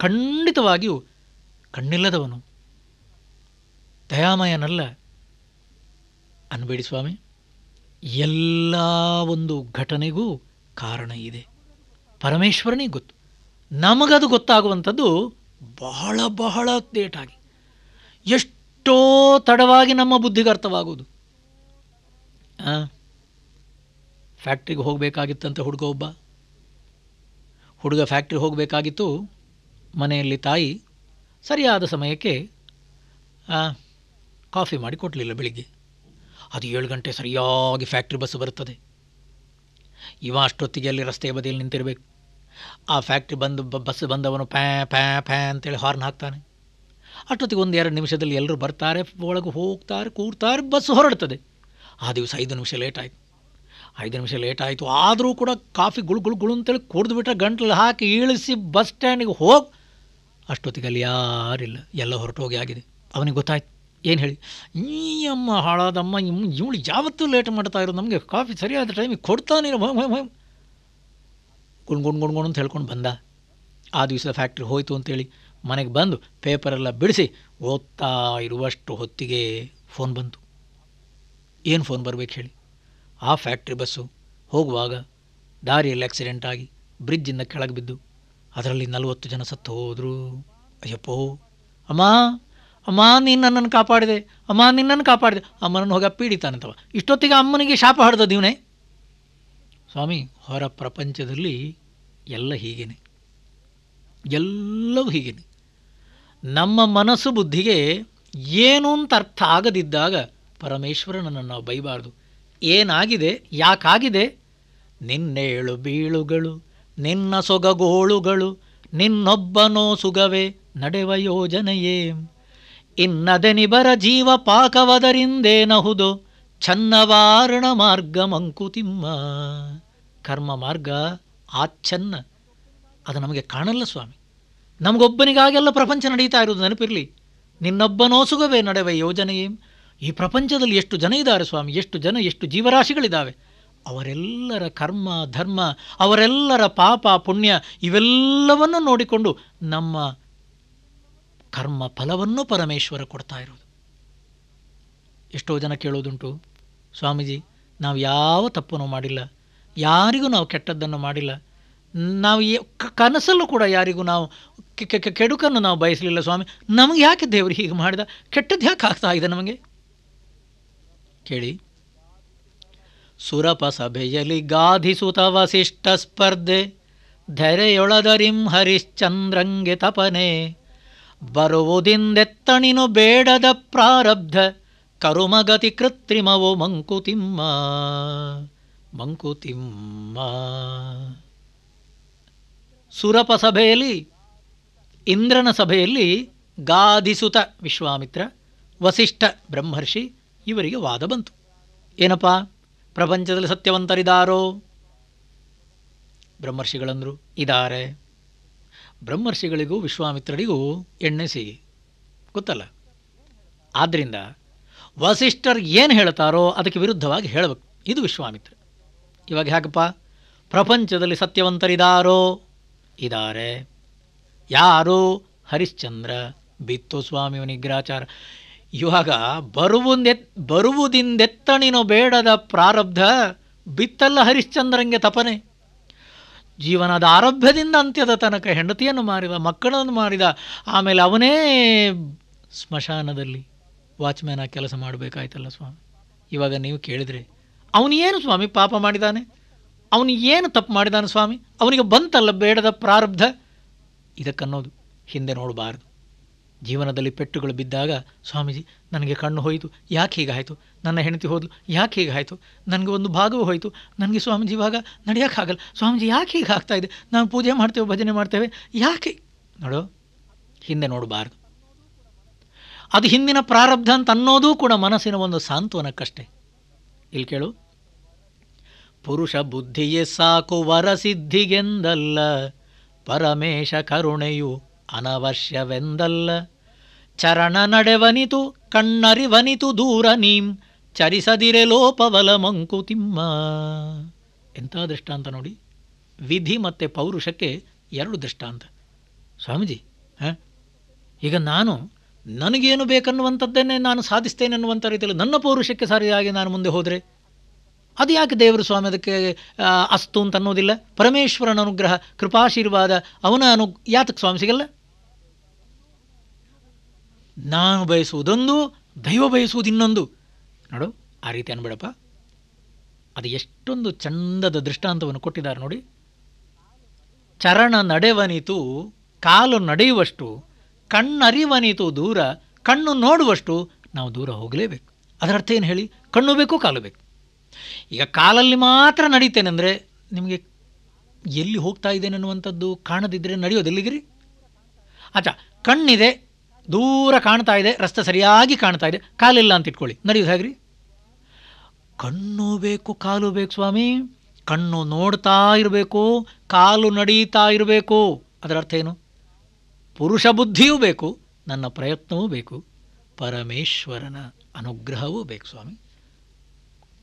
ಖಂಡಿತವಾಗಿಯೂ ಕಣ್ಣಿಲ್ಲದವನು ದಯಾಮಯನಲ್ಲ ಅನ್ಬೇಡಿ ಸ್ವಾಮಿ ಎಲ್ಲ ಒಂದು ಘಟನೆಗೂ ಕಾರಣ ಇದೆ ಪರಮೇಶ್ವರನೇ ಗೊತ್ತು ನಮಗದು ಗೊತ್ತಾಗುವಂಥದ್ದು ಬಹಳ ಬಹಳ ಲೇಟಾಗಿ ಎಷ್ಟೋ ತಡವಾಗಿ ನಮ್ಮ ಬುದ್ಧಿಗೆ ಅರ್ಥವಾಗುವುದು ಫ್ಯಾಕ್ಟ್ರಿಗೆ ಹೋಗಬೇಕಾಗಿತ್ತಂತೆ ಹುಡುಗ ಒಬ್ಬ ಹುಡುಗ ಫ್ಯಾಕ್ಟ್ರಿಗೆ ಹೋಗಬೇಕಾಗಿತ್ತು ಮನೆಯಲ್ಲಿ ತಾಯಿ ಸರಿಯಾದ ಸಮಯಕ್ಕೆ ಕಾಫಿ ಮಾಡಿ ಕೊಟ್ಟಲಿಲ್ಲ ಬೆಳಿಗ್ಗೆ ಅದು ಏಳು ಗಂಟೆ ಸರಿಯಾಗಿ ಫ್ಯಾಕ್ಟ್ರಿ ಬಸ್ಸು ಬರುತ್ತದೆ ಇವ ಅಷ್ಟೊತ್ತಿಗೆ ಅಲ್ಲಿ ರಸ್ತೆಯ ಬದಿಯಲ್ಲಿ ನಿಂತಿರಬೇಕು ಆ ಫ್ಯಾಕ್ಟ್ರಿ ಬಂದು ಬಸ್ ಬಂದವನು ಪ್ಯಾ ಪ್ಯಾ ಪ್ಯಾ ಅಂತೇಳಿ ಹಾರ್ನ್ ಹಾಕ್ತಾನೆ ಅಷ್ಟೊತ್ತಿಗೆ ಒಂದು ಎರಡು ನಿಮಿಷದಲ್ಲಿ ಎಲ್ಲರೂ ಬರ್ತಾರೆ ಒಳಗೆ ಹೋಗ್ತಾರೆ ಕೂರ್ತಾರೆ ಬಸ್ ಹೊರಡ್ತದೆ ಆ ದಿವಸ ಐದು ನಿಮಿಷ ಲೇಟ್ ಆಯಿತು ಐದು ನಿಮಿಷ ಲೇಟ್ ಆದರೂ ಕೂಡ ಕಾಫಿ ಗುಳು ಗುಳು ಗುಳು ಅಂತೇಳಿ ಕುಡಿದು ಬಿಟ್ಟರೆ ಹಾಕಿ ಇಳಿಸಿ ಬಸ್ ಸ್ಟ್ಯಾಂಡಿಗೆ ಹೋಗಿ ಅಷ್ಟೊತ್ತಿಗೆ ಅಲ್ಲಿ ಯಾರಿಲ್ಲ ಎಲ್ಲ ಹೊರಟೋಗಿ ಆಗಿದೆ ಅವನಿಗೆ ಗೊತ್ತಾಯ್ತು ಏನು ಹೇಳಿ ಈ ಅಮ್ಮ ಹಾಳಾದಮ್ಮ ಇಮ್ಮ ಇವಳು ಯಾವತ್ತೂ ಲೇಟ್ ಮಾಡ್ತಾ ಇರೋದು ನಮಗೆ ಕಾಫಿ ಸರಿಯಾದ ಟೈಮಿಗೆ ಕೊಡ್ತಾನೆ ಗುಣ್ ಗುಣ್ಗುಣ್ ಅಂತ ಹೇಳ್ಕೊಂಡು ಬಂದ ಆ ದಿವಸ ಫ್ಯಾಕ್ಟ್ರಿ ಹೋಯಿತು ಅಂತೇಳಿ ಮನೆಗೆ ಬಂದು ಪೇಪರೆಲ್ಲ ಬಿಡಿಸಿ ಓದ್ತಾ ಇರುವಷ್ಟು ಹೊತ್ತಿಗೆ ಫೋನ್ ಬಂತು ಏನು ಫೋನ್ ಬರಬೇಕು ಹೇಳಿ ಆ ಫ್ಯಾಕ್ಟ್ರಿ ಬಸ್ಸು ಹೋಗುವಾಗ ದಾರಿಯಲ್ಲಿ ಆಕ್ಸಿಡೆಂಟ್ ಆಗಿ ಬ್ರಿಡ್ಜಿಂದ ಕೆಳಗೆ ಬಿದ್ದು ಅದರಲ್ಲಿ ನಲವತ್ತು ಜನ ಸತ್ತು ಹೋದರು ಅಯ್ಯಪ್ಪೋ ಅಮ್ಮ ಅಮ್ಮ ನಿನ್ನನ್ನು ಕಾಪಾಡಿದೆ ಅಮ್ಮ ನಿನ್ನನ್ನು ಕಾಪಾಡಿದೆ ಅಮ್ಮನನ್ನು ಹೋಗ ಪೀಡಿತಾನಂತವ ಇಷ್ಟೊತ್ತಿಗೆ ಅಮ್ಮನಿಗೆ ಶಾಪ ಹಡ್ದ ದೀವನೇ ಸ್ವಾಮಿ ಹೊರ ಪ್ರಪಂಚದಲ್ಲಿ ಎಲ್ಲ ಹೀಗೇನೆ ಎಲ್ಲವೂ ಹೀಗೇನೆ ನಮ್ಮ ಮನಸ್ಸು ಬುದ್ಧಿಗೆ ಏನು ಅಂತ ಅರ್ಥ ಆಗದಿದ್ದಾಗ ಪರಮೇಶ್ವರನನ್ನು ನಾವು ಬೈಬಾರ್ದು ಏನಾಗಿದೆ ಯಾಕಾಗಿದೆ ನಿನ್ನೇಳು ಬೀಳುಗಳು ನಿನ್ನ ಸೊಗಗೋಳುಗಳು ನಿನ್ನೊಬ್ಬನೋ ಸುಗವೇ ನಡೆವ ಯೋಜನೆಯೇ ಇನ್ನದೆನಿಬರ ಜೀವ ಪಾಕವದರಿಂದೇನಹುದು ಛನ್ನವಾರಣ ಮಾರ್ಗ ಮಂಕುತಿಮ್ಮ ಕರ್ಮ ಮಾರ್ಗ ಆಚ್ಛನ್ನ ಅದು ನಮಗೆ ಕಾಣಲ್ಲ ಸ್ವಾಮಿ ನಮಗೊಬ್ಬನಿಗಾಗೆಲ್ಲ ಪ್ರಪಂಚ ನಡೀತಾ ಇರೋದು ನೆನಪಿರಲಿ ನಿನ್ನೊಬ್ಬನೋಸುಗವೇ ನಡೆವ ಯೋಜನೆಯೇ ಈ ಪ್ರಪಂಚದಲ್ಲಿ ಎಷ್ಟು ಜನ ಇದ್ದಾರೆ ಸ್ವಾಮಿ ಎಷ್ಟು ಜನ ಎಷ್ಟು ಜೀವರಾಶಿಗಳಿದ್ದಾವೆ ಅವರೆಲ್ಲರ ಕರ್ಮ ಧರ್ಮ ಅವರೆಲ್ಲರ ಪಾಪ ಪುಣ್ಯ ಇವೆಲ್ಲವನ್ನು ನೋಡಿಕೊಂಡು ನಮ್ಮ ಕರ್ಮ ಫಲವನ್ನು ಪರಮೇಶ್ವರ ಕೊಡ್ತಾ ಇರೋದು ಎಷ್ಟೋ ಜನ ಕೇಳೋದುಂಟು ಸ್ವಾಮೀಜಿ ನಾವು ಯಾವ ತಪ್ಪನ್ನು ಮಾಡಿಲ್ಲ ಯಾರಿಗೂ ನಾವು ಕೆಟ್ಟದ್ದನ್ನು ಮಾಡಿಲ್ಲ ನಾವು ಕನಸಲ್ಲೂ ಕೂಡ ಯಾರಿಗೂ ನಾವು ಕೆಡುಕನ್ನು ನಾವು ಬಯಸಲಿಲ್ಲ ಸ್ವಾಮಿ ನಮಗೆ ಯಾಕೆ ದೇವರು ಹೀಗೆ ಮಾಡಿದ ಕೆಟ್ಟದ್ದು ಯಾಕೆ ಆಗ್ತಾ ಇದೆ ನಮಗೆ ಕೇಳಿ ಸುರಪ ಸಭೆಯಲ್ಲಿ ಗಾಧಿಸುತ ವಸಿಷ್ಠ ಸ್ಪರ್ಧೆ ಧರೆಯೊಳದರಿಂ ಹರಿಶ್ಚಂದ್ರಂಗೆ ತಪನೆ ಬರುವುದಿಂದೆತ್ತಣಿನು ಬೇಡದ ಪ್ರಾರಬ್ಧ ಕರುಮಗತಿ ಕೃತ್ರಿಮವು ಮಂಕುತಿಮ್ಮ ಮಂಕುತಿಮ್ಮ ಸುರಪ ಸಭೆಯಲ್ಲಿ ಇಂದ್ರನ ಸಭೆಯಲ್ಲಿ ಗಾದಿಸುತ ವಿಶ್ವಾಮಿತ್ರ ವಸಿಷ್ಠ ಬ್ರಹ್ಮರ್ಷಿ ಇವರಿಗೆ ವಾದ ಬಂತು ಏನಪ್ಪ ಪ್ರಪಂಚದಲ್ಲಿ ಸತ್ಯವಂತರಿದಾರೋ ಬ್ರಹ್ಮರ್ಷಿಗಳಂದರು ಇದ್ದಾರೆ ಬ್ರಹ್ಮರ್ಷಿಗಳಿಗೂ ವಿಶ್ವಾಮಿತ್ರರಿಗೂ ಎಣ್ಣೆ ಗೊತ್ತಲ್ಲ ಆದ್ದರಿಂದ ವಸಿಷ್ಠರು ಏನು ಹೇಳ್ತಾರೋ ಅದಕ್ಕೆ ವಿರುದ್ಧವಾಗಿ ಹೇಳಬೇಕು ಇದು ವಿಶ್ವಾಮಿತ್ರ ಇವಾಗ ಹೇಗಪ್ಪ ಪ್ರಪಂಚದಲ್ಲಿ ಸತ್ಯವಂತರಿದಾರೋ ಇದ್ದಾರೆ ಯಾರು ಹರಿಶ್ಚಂದ್ರ ಬಿತ್ತು ಸ್ವಾಮಿ ನಿಗ್ರಾಚಾರ ಇವಾಗ ಬರುವುದೆತ್ ಬರುವುದಿಂದೆತ್ತಣಿನೋ ಬೇಡದ ಪ್ರಾರಬ್ಧ ಬಿತ್ತಲ್ಲ ಹರಿಶ್ಚಂದ್ರಂಗೆ ತಪನೆ ಜೀವನದ ಆರಭ್ಯದಿಂದ ಅಂತ್ಯದ ತನಕ ಹೆಂಡತಿಯನ್ನು ಮಾರಿದ ಮಕ್ಕಳನ್ನು ಮಾರಿದ ಆಮೇಲೆ ಅವನೇ ಸ್ಮಶಾನದಲ್ಲಿ ವಾಚ್ಮ್ಯಾನ್ ಆ ಕೆಲಸ ಮಾಡಬೇಕಾಯ್ತಲ್ಲ ಸ್ವಾಮಿ ಇವಾಗ ನೀವು ಕೇಳಿದರೆ ಅವನೇನು ಏನು ಸ್ವಾಮಿ ಪಾಪ ಮಾಡಿದಾನೆ ಅವನು ಏನು ತಪ್ಪು ಮಾಡಿದಾನೆ ಸ್ವಾಮಿ ಅವನಿಗೆ ಬಂತಲ್ಲ ಬೇಡದ ಪ್ರಾರಬ್ಧ ಇದಕ್ಕನ್ನೋದು ಹಿಂದೆ ನೋಡಬಾರ್ದು ಜೀವನದಲ್ಲಿ ಪೆಟ್ಟುಗಳು ಬಿದ್ದಾಗ ಸ್ವಾಮೀಜಿ ನನಗೆ ಕಣ್ಣು ಹೋಯಿತು ಯಾಕೆ ಹೀಗಾಯಿತು ನನ್ನ ಹೆಂಡತಿ ಹೋದಲು ಯಾಕೆ ಹೀಗಾಯಿತು ನನಗೆ ಒಂದು ಭಾಗವೂ ಹೋಯಿತು ನನಗೆ ಸ್ವಾಮೀಜಿ ಇವಾಗ ಆಗಲ್ಲ ಸ್ವಾಮೀಜಿ ಯಾಕೆ ಹೀಗೆ ಆಗ್ತಾ ಇದೆ ನಾವು ಪೂಜೆ ಮಾಡ್ತೇವೆ ಭಜನೆ ಮಾಡ್ತೇವೆ ಯಾಕೆ ನೋಡು ಹಿಂದೆ ನೋಡಬಾರ್ದು ಅದು ಹಿಂದಿನ ಪ್ರಾರಬ್ಧ ಅಂತ ಅನ್ನೋದೂ ಕೂಡ ಮನಸ್ಸಿನ ಒಂದು ಸಾಂತ್ವನಕ್ಕಷ್ಟೇ ಇಲ್ಲಿ ಕೇಳು ಪುರುಷ ಬುದ್ಧಿಯೇ ಸಾಕು ವರಸಿದ್ಧಿಗೆಂದಲ್ಲ ಪರಮೇಶ ಕರುಣೆಯು ಅನವಶ್ಯವೆಂದಲ್ಲ ಚರಣ ನಡೆವನಿತು ಕಣ್ಣರಿವನಿತು ದೂರ ನೀಂ ಚರಿಸದಿರೆ ಲೋಪವಲ ಮಂಕುತಿಮ್ಮ ಎಂಥ ದೃಷ್ಟಾಂತ ನೋಡಿ ವಿಧಿ ಮತ್ತು ಪೌರುಷಕ್ಕೆ ಎರಡು ದೃಷ್ಟಾಂತ ಸ್ವಾಮೀಜಿ ಹಾಂ ಈಗ ನಾನು ನನಗೇನು ಬೇಕನ್ನುವಂಥದ್ದನ್ನೇ ನಾನು ಸಾಧಿಸ್ತೇನೆ ಅನ್ನುವಂಥ ರೀತಿಯಲ್ಲಿ ನನ್ನ ಪೌರುಷಕ್ಕೆ ಸರಿಯಾಗಿ ನಾನು ಮುಂದೆ ಹೋದರೆ ಅದು ಯಾಕೆ ದೇವರ ಸ್ವಾಮಿ ಅದಕ್ಕೆ ಅಸ್ತು ಅಂತ ಅನ್ನೋದಿಲ್ಲ ಪರಮೇಶ್ವರನ ಅನುಗ್ರಹ ಕೃಪಾಶೀರ್ವಾದ ಅವನ ಅನು ಯಾತಕ್ಕೆ ಸ್ವಾಮಿ ಸಿಗಲ್ಲ ನಾನು ಬಯಸುವುದೊಂದು ದೈವ ಬಯಸುವುದು ಇನ್ನೊಂದು ನೋಡು ಆ ರೀತಿ ಅನ್ಬೇಡಪ್ಪ ಅದು ಎಷ್ಟೊಂದು ಚಂದದ ದೃಷ್ಟಾಂತವನ್ನು ಕೊಟ್ಟಿದ್ದಾರೆ ನೋಡಿ ಚರಣ ನಡೆವನಿತು ಕಾಲು ನಡೆಯುವಷ್ಟು ಕಣ್ಣರಿವನಿತು ದೂರ ಕಣ್ಣು ನೋಡುವಷ್ಟು ನಾವು ದೂರ ಹೋಗಲೇಬೇಕು ಅದರರ್ಥ ಏನು ಹೇಳಿ ಕಣ್ಣು ಬೇಕು ಕಾಲು ಬೇಕು ಈಗ ಕಾಲಲ್ಲಿ ಮಾತ್ರ ನಡೀತೇನೆಂದರೆ ನಿಮಗೆ ಎಲ್ಲಿ ಹೋಗ್ತಾ ಇದ್ದೇನೆ ಅನ್ನುವಂಥದ್ದು ಕಾಣದಿದ್ದರೆ ನಡೆಯೋದು ಎಲ್ಲಿಗಿರಿ ಅಚ್ಚ ಕಣ್ಣಿದೆ ದೂರ ಕಾಣ್ತಾ ಇದೆ ರಸ್ತೆ ಸರಿಯಾಗಿ ಕಾಣ್ತಾ ಇದೆ ಕಾಲಿಲ್ಲ ಅಂತ ಇಟ್ಕೊಳ್ಳಿ ನಡೆಯೋದು ಹೇಗ್ರಿ ಕಣ್ಣು ಬೇಕು ಕಾಲು ಬೇಕು ಸ್ವಾಮಿ ಕಣ್ಣು ನೋಡ್ತಾ ಇರಬೇಕು ಕಾಲು ನಡೀತಾ ಇರಬೇಕು ಅದರ ಅರ್ಥ ಏನು ಪುರುಷ ಬುದ್ಧಿಯೂ ಬೇಕು ನನ್ನ ಪ್ರಯತ್ನವೂ ಬೇಕು ಪರಮೇಶ್ವರನ ಅನುಗ್ರಹವೂ ಬೇಕು ಸ್ವಾಮಿ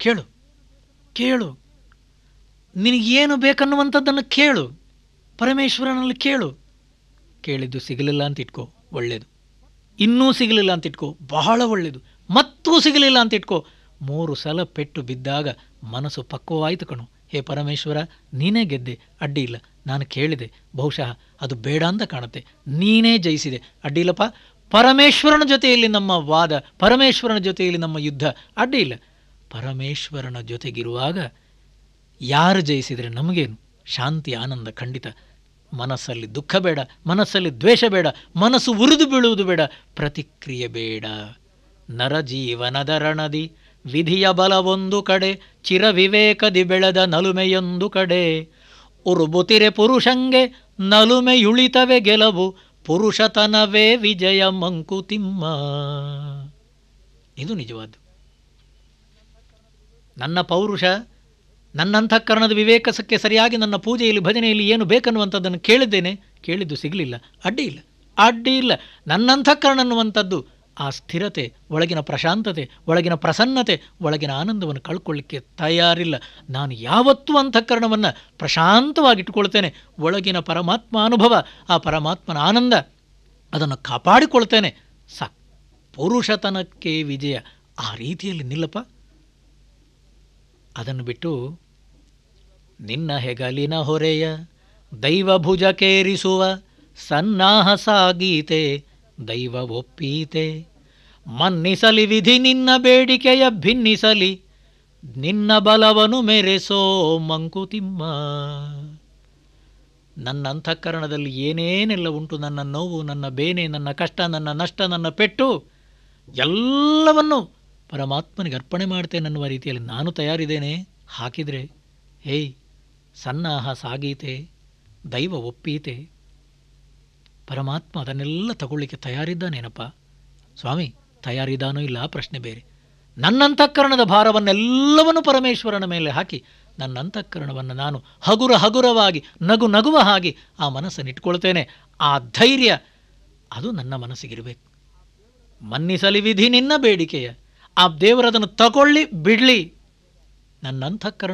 ಕೇಳು ಕೇಳು ನಿನಗೇನು ಬೇಕನ್ನುವಂಥದ್ದನ್ನು ಕೇಳು ಪರಮೇಶ್ವರನಲ್ಲಿ ಕೇಳು ಕೇಳಿದ್ದು ಸಿಗಲಿಲ್ಲ ಅಂತ ಇಟ್ಕೋ ಒಳ್ಳೆಯದು ಇನ್ನೂ ಸಿಗಲಿಲ್ಲ ಅಂತ ಇಟ್ಕೋ ಬಹಳ ಒಳ್ಳೆಯದು ಮತ್ತೂ ಸಿಗಲಿಲ್ಲ ಅಂತ ಇಟ್ಕೋ ಮೂರು ಸಲ ಪೆಟ್ಟು ಬಿದ್ದಾಗ ಮನಸ್ಸು ಪಕ್ವವಾಯಿತು ಕಣು ಹೇ ಪರಮೇಶ್ವರ ನೀನೇ ಗೆದ್ದೆ ಅಡ್ಡಿ ಇಲ್ಲ ನಾನು ಕೇಳಿದೆ ಬಹುಶಃ ಅದು ಬೇಡ ಅಂತ ಕಾಣುತ್ತೆ ನೀನೇ ಜಯಿಸಿದೆ ಇಲ್ಲಪ್ಪ ಪರಮೇಶ್ವರನ ಜೊತೆಯಲ್ಲಿ ನಮ್ಮ ವಾದ ಪರಮೇಶ್ವರನ ಜೊತೆಯಲ್ಲಿ ನಮ್ಮ ಯುದ್ಧ ಅಡ್ಡಿ ಇಲ್ಲ ಪರಮೇಶ್ವರನ ಜೊತೆಗಿರುವಾಗ ಯಾರು ಜಯಿಸಿದರೆ ನಮಗೇನು ಶಾಂತಿ ಆನಂದ ಖಂಡಿತ ಮನಸ್ಸಲ್ಲಿ ದುಃಖ ಬೇಡ ಮನಸ್ಸಲ್ಲಿ ದ್ವೇಷ ಬೇಡ ಮನಸ್ಸು ಉರಿದು ಬೀಳುವುದು ಬೇಡ ಪ್ರತಿಕ್ರಿಯೆ ಬೇಡ ನರಜೀವನದ ರಣದಿ ವಿಧಿಯ ಬಲವೊಂದು ಕಡೆ ಚಿರವಿವೇಕದಿ ಬೆಳೆದ ನಲುಮೆಯೊಂದು ಕಡೆ ಉರುಬುತಿರೆ ಪುರುಷಂಗೆ ನಲುಮೆಯುಳಿತವೆ ಗೆಲವು ಪುರುಷತನವೇ ವಿಜಯ ಮಂಕುತಿಮ್ಮ ಇದು ನಿಜವಾದ್ದು ನನ್ನ ಪೌರುಷ ನನ್ನಂತಃಕರಣದ ವಿವೇಕಸಕ್ಕೆ ಸರಿಯಾಗಿ ನನ್ನ ಪೂಜೆಯಲ್ಲಿ ಭಜನೆಯಲ್ಲಿ ಏನು ಬೇಕನ್ನುವಂಥದ್ದನ್ನು ಕೇಳಿದ್ದೇನೆ ಕೇಳಿದ್ದು ಸಿಗಲಿಲ್ಲ ಅಡ್ಡಿ ಇಲ್ಲ ಅಡ್ಡಿ ಇಲ್ಲ ನನ್ನಂತಃಕರಣ ಅನ್ನುವಂಥದ್ದು ಆ ಸ್ಥಿರತೆ ಒಳಗಿನ ಪ್ರಶಾಂತತೆ ಒಳಗಿನ ಪ್ರಸನ್ನತೆ ಒಳಗಿನ ಆನಂದವನ್ನು ಕಳ್ಕೊಳ್ಳಿಕ್ಕೆ ತಯಾರಿಲ್ಲ ನಾನು ಯಾವತ್ತೂ ಅಂತಃಕರಣವನ್ನು ಪ್ರಶಾಂತವಾಗಿಟ್ಟುಕೊಳ್ತೇನೆ ಒಳಗಿನ ಪರಮಾತ್ಮ ಅನುಭವ ಆ ಪರಮಾತ್ಮನ ಆನಂದ ಅದನ್ನು ಕಾಪಾಡಿಕೊಳ್ತೇನೆ ಸ ಪುರುಷತನಕ್ಕೆ ವಿಜಯ ಆ ರೀತಿಯಲ್ಲಿ ನಿಲ್ಲಪ್ಪ ಅದನ್ನು ಬಿಟ್ಟು ನಿನ್ನ ಹೆಗಲಿನ ಹೊರೆಯ ಭುಜಕೇರಿಸುವ ಸನ್ನಾಹ ಸಾಗೀತೆ ದೈವ ಒಪ್ಪೀತೆ ಮನ್ನಿಸಲಿ ವಿಧಿ ನಿನ್ನ ಬೇಡಿಕೆಯ ಭಿನ್ನಿಸಲಿ ನಿನ್ನ ಬಲವನು ಮೆರೆಸೋ ಮಂಕುತಿಮ್ಮ ನನ್ನ ಅಂತಃಕರಣದಲ್ಲಿ ಏನೇನೆಲ್ಲ ಉಂಟು ನನ್ನ ನೋವು ನನ್ನ ಬೇನೆ ನನ್ನ ಕಷ್ಟ ನನ್ನ ನಷ್ಟ ನನ್ನ ಪೆಟ್ಟು ಎಲ್ಲವನ್ನು ಪರಮಾತ್ಮನಿಗೆ ಅರ್ಪಣೆ ಅನ್ನುವ ರೀತಿಯಲ್ಲಿ ನಾನು ತಯಾರಿದ್ದೇನೆ ಹಾಕಿದರೆ ಹೇಯ್ ಸನ್ನಾಹ ಸಾಗೀತೆ ದೈವ ಒಪ್ಪೀತೆ ಪರಮಾತ್ಮ ಅದನ್ನೆಲ್ಲ ತಗೊಳ್ಳಿಕ್ಕೆ ತಯಾರಿದ್ದಾನೇನಪ್ಪ ಸ್ವಾಮಿ ತಯಾರಿದ್ದಾನೂ ಇಲ್ಲ ಪ್ರಶ್ನೆ ಬೇರೆ ನನ್ನಂತಃಕರಣದ ಭಾರವನ್ನೆಲ್ಲವನ್ನು ಪರಮೇಶ್ವರನ ಮೇಲೆ ಹಾಕಿ ನನ್ನಂತಃಕರಣವನ್ನು ನಾನು ಹಗುರ ಹಗುರವಾಗಿ ನಗು ನಗುವ ಹಾಗೆ ಆ ಮನಸ್ಸನ್ನು ಇಟ್ಕೊಳ್ತೇನೆ ಆ ಧೈರ್ಯ ಅದು ನನ್ನ ಮನಸ್ಸಿಗಿರಬೇಕು ಮನ್ನಿಸಲಿ ವಿಧಿ ನಿನ್ನ ಬೇಡಿಕೆಯ ಆ ದೇವರದನ್ನು ತಗೊಳ್ಳಿ ಬಿಡಲಿ ನನ್ನ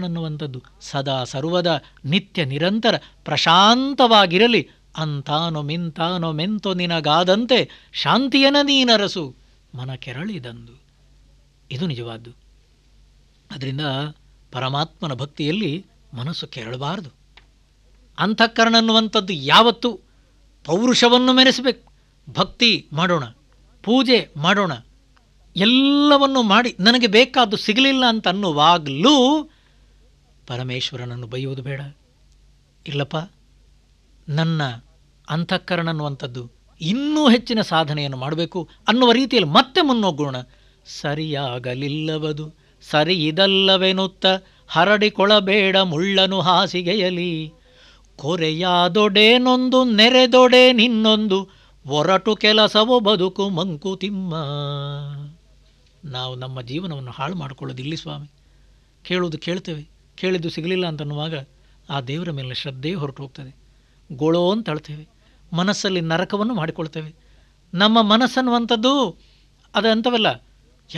ಅನ್ನುವಂಥದ್ದು ಸದಾ ಸರ್ವದ ನಿತ್ಯ ನಿರಂತರ ಪ್ರಶಾಂತವಾಗಿರಲಿ ಅಂತಾನೋ ಮಿಂತಾನೊ ಮೆಂತೋ ನಿನಗಾದಂತೆ ಶಾಂತಿಯನ ನೀನರಸು ಮನ ಕೆರಳಿದಂದು ಇದು ನಿಜವಾದ್ದು ಅದರಿಂದ ಪರಮಾತ್ಮನ ಭಕ್ತಿಯಲ್ಲಿ ಮನಸ್ಸು ಕೆರಳಬಾರದು ಅಂತಃಕರಣ ಅನ್ನುವಂಥದ್ದು ಯಾವತ್ತು ಪೌರುಷವನ್ನು ಮೆರೆಸಬೇಕು ಭಕ್ತಿ ಮಾಡೋಣ ಪೂಜೆ ಮಾಡೋಣ ಎಲ್ಲವನ್ನು ಮಾಡಿ ನನಗೆ ಬೇಕಾದ್ದು ಸಿಗಲಿಲ್ಲ ಅಂತ ಅನ್ನುವಾಗಲೂ ಪರಮೇಶ್ವರನನ್ನು ಬೈಯುವುದು ಬೇಡ ಇಲ್ಲಪ್ಪ ನನ್ನ ಅನ್ನುವಂಥದ್ದು ಇನ್ನೂ ಹೆಚ್ಚಿನ ಸಾಧನೆಯನ್ನು ಮಾಡಬೇಕು ಅನ್ನುವ ರೀತಿಯಲ್ಲಿ ಮತ್ತೆ ಮುನ್ನೋಗೋಣ ಸರಿಯಾಗಲಿಲ್ಲವದು ಸರಿ ಇದಲ್ಲವೆನುತ್ತ ಹರಡಿಕೊಳ್ಳಬೇಡ ಮುಳ್ಳನು ಹಾಸಿಗೆಯಲಿ ಕೊರೆಯಾದೊಡೇನೊಂದು ನೆರೆದೊಡೆ ನಿನ್ನೊಂದು ಒರಟು ಕೆಲಸವು ಬದುಕು ಮಂಕುತಿಮ್ಮ ನಾವು ನಮ್ಮ ಜೀವನವನ್ನು ಹಾಳು ಮಾಡಿಕೊಳ್ಳೋದು ಇಲ್ಲಿ ಸ್ವಾಮಿ ಕೇಳೋದು ಕೇಳ್ತೇವೆ ಕೇಳಿದ್ದು ಸಿಗಲಿಲ್ಲ ಅಂತನ್ನುವಾಗ ಆ ದೇವರ ಮೇಲೆ ಶ್ರದ್ಧೆ ಹೊರಟು ಹೋಗ್ತದೆ ಗೋಳೋ ಅಂತ ಅಳ್ತೇವೆ ಮನಸ್ಸಲ್ಲಿ ನರಕವನ್ನು ಮಾಡಿಕೊಳ್ತೇವೆ ನಮ್ಮ ಮನಸ್ಸನ್ನುವಂಥದ್ದು ಅದಂಥವಲ್ಲ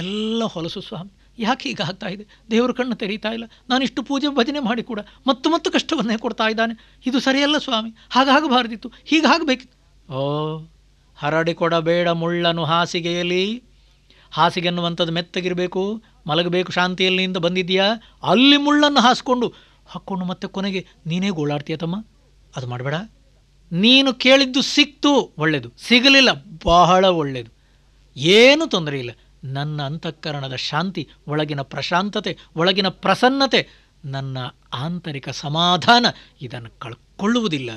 ಎಲ್ಲ ಹೊಲಸು ಸ್ವಾಮಿ ಯಾಕೆ ಈಗ ಆಗ್ತಾ ಇದೆ ದೇವರ ಕಣ್ಣು ತೆರೀತಾ ಇಲ್ಲ ನಾನಿಷ್ಟು ಪೂಜೆ ಭಜನೆ ಮಾಡಿ ಕೂಡ ಮತ್ತು ಮತ್ತು ಕಷ್ಟವನ್ನೇ ಕೊಡ್ತಾ ಇದ್ದಾನೆ ಇದು ಸರಿಯಲ್ಲ ಸ್ವಾಮಿ ಹಾಗಾಗಬಾರ್ದಿತ್ತು ಹೀಗಾಗಬೇಕಿತ್ತು ಓ ಹರಡಿಕೊಡಬೇಡ ಮುಳ್ಳನು ಹಾಸಿಗೆಯಲ್ಲಿ ಹಾಸಿಗೆ ಅನ್ನುವಂಥದ್ದು ಮೆತ್ತಗಿರಬೇಕು ಮಲಗಬೇಕು ಶಾಂತಿಯಲ್ಲಿಂದ ಬಂದಿದೆಯಾ ಅಲ್ಲಿ ಮುಳ್ಳನ್ನು ಹಾಸ್ಕೊಂಡು ಹಾಕ್ಕೊಂಡು ಮತ್ತೆ ಕೊನೆಗೆ ನೀನೇ ಗೋಳಾಡ್ತೀಯ ತಮ್ಮ ಅದು ಮಾಡಬೇಡ ನೀನು ಕೇಳಿದ್ದು ಸಿಕ್ತು ಒಳ್ಳೆಯದು ಸಿಗಲಿಲ್ಲ ಬಹಳ ಒಳ್ಳೆಯದು ಏನೂ ತೊಂದರೆ ಇಲ್ಲ ನನ್ನ ಅಂತಃಕರಣದ ಶಾಂತಿ ಒಳಗಿನ ಪ್ರಶಾಂತತೆ ಒಳಗಿನ ಪ್ರಸನ್ನತೆ ನನ್ನ ಆಂತರಿಕ ಸಮಾಧಾನ ಇದನ್ನು ಕಳ್ಕೊಳ್ಳುವುದಿಲ್ಲ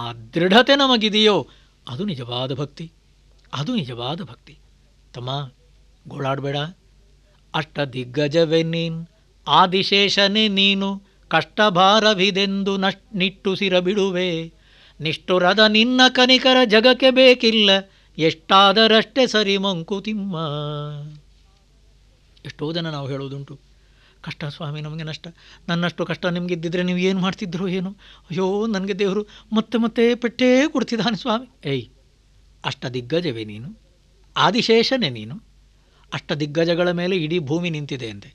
ಆ ದೃಢತೆ ನಮಗಿದೆಯೋ ಅದು ನಿಜವಾದ ಭಕ್ತಿ ಅದು ನಿಜವಾದ ಭಕ್ತಿ ತಮ್ಮ ಗೋಳಾಡ್ಬೇಡ ಅಷ್ಟ ದಿಗ್ಗಜವೇ ನೀನು ಆದಿಶೇಷನೆ ನೀನು ಕಷ್ಟಭಾರವಿದೆಂದು ನಷ್ಟ್ ನಿಟ್ಟುಸಿರ ಬಿಡುವೆ ನಿಷ್ಠುರದ ನಿನ್ನ ಕನಿಕರ ಜಗಕ್ಕೆ ಬೇಕಿಲ್ಲ ಎಷ್ಟಾದರಷ್ಟೇ ಸರಿ ಮಂಕುತಿಮ್ಮ ಎಷ್ಟೋ ಜನ ನಾವು ಹೇಳೋದುಂಟು ಕಷ್ಟ ಸ್ವಾಮಿ ನಮಗೆ ನಷ್ಟ ನನ್ನಷ್ಟು ಕಷ್ಟ ನಿಮಗಿದ್ದಿದ್ರೆ ನೀವು ಏನು ಮಾಡ್ತಿದ್ರು ಏನು ಅಯ್ಯೋ ನನಗೆ ದೇವರು ಮತ್ತೆ ಮತ್ತೆ ಪೆಟ್ಟೇ ಕೊಡ್ತಿದ್ದಾನೆ ಸ್ವಾಮಿ ಏಯ್ ಅಷ್ಟ ದಿಗ್ಗಜವೇ ನೀನು ಆದಿಶೇಷನೇ ನೀನು ಅಷ್ಟ ದಿಗ್ಗಜಗಳ ಮೇಲೆ ಇಡೀ ಭೂಮಿ ನಿಂತಿದೆ ಅಂತೆ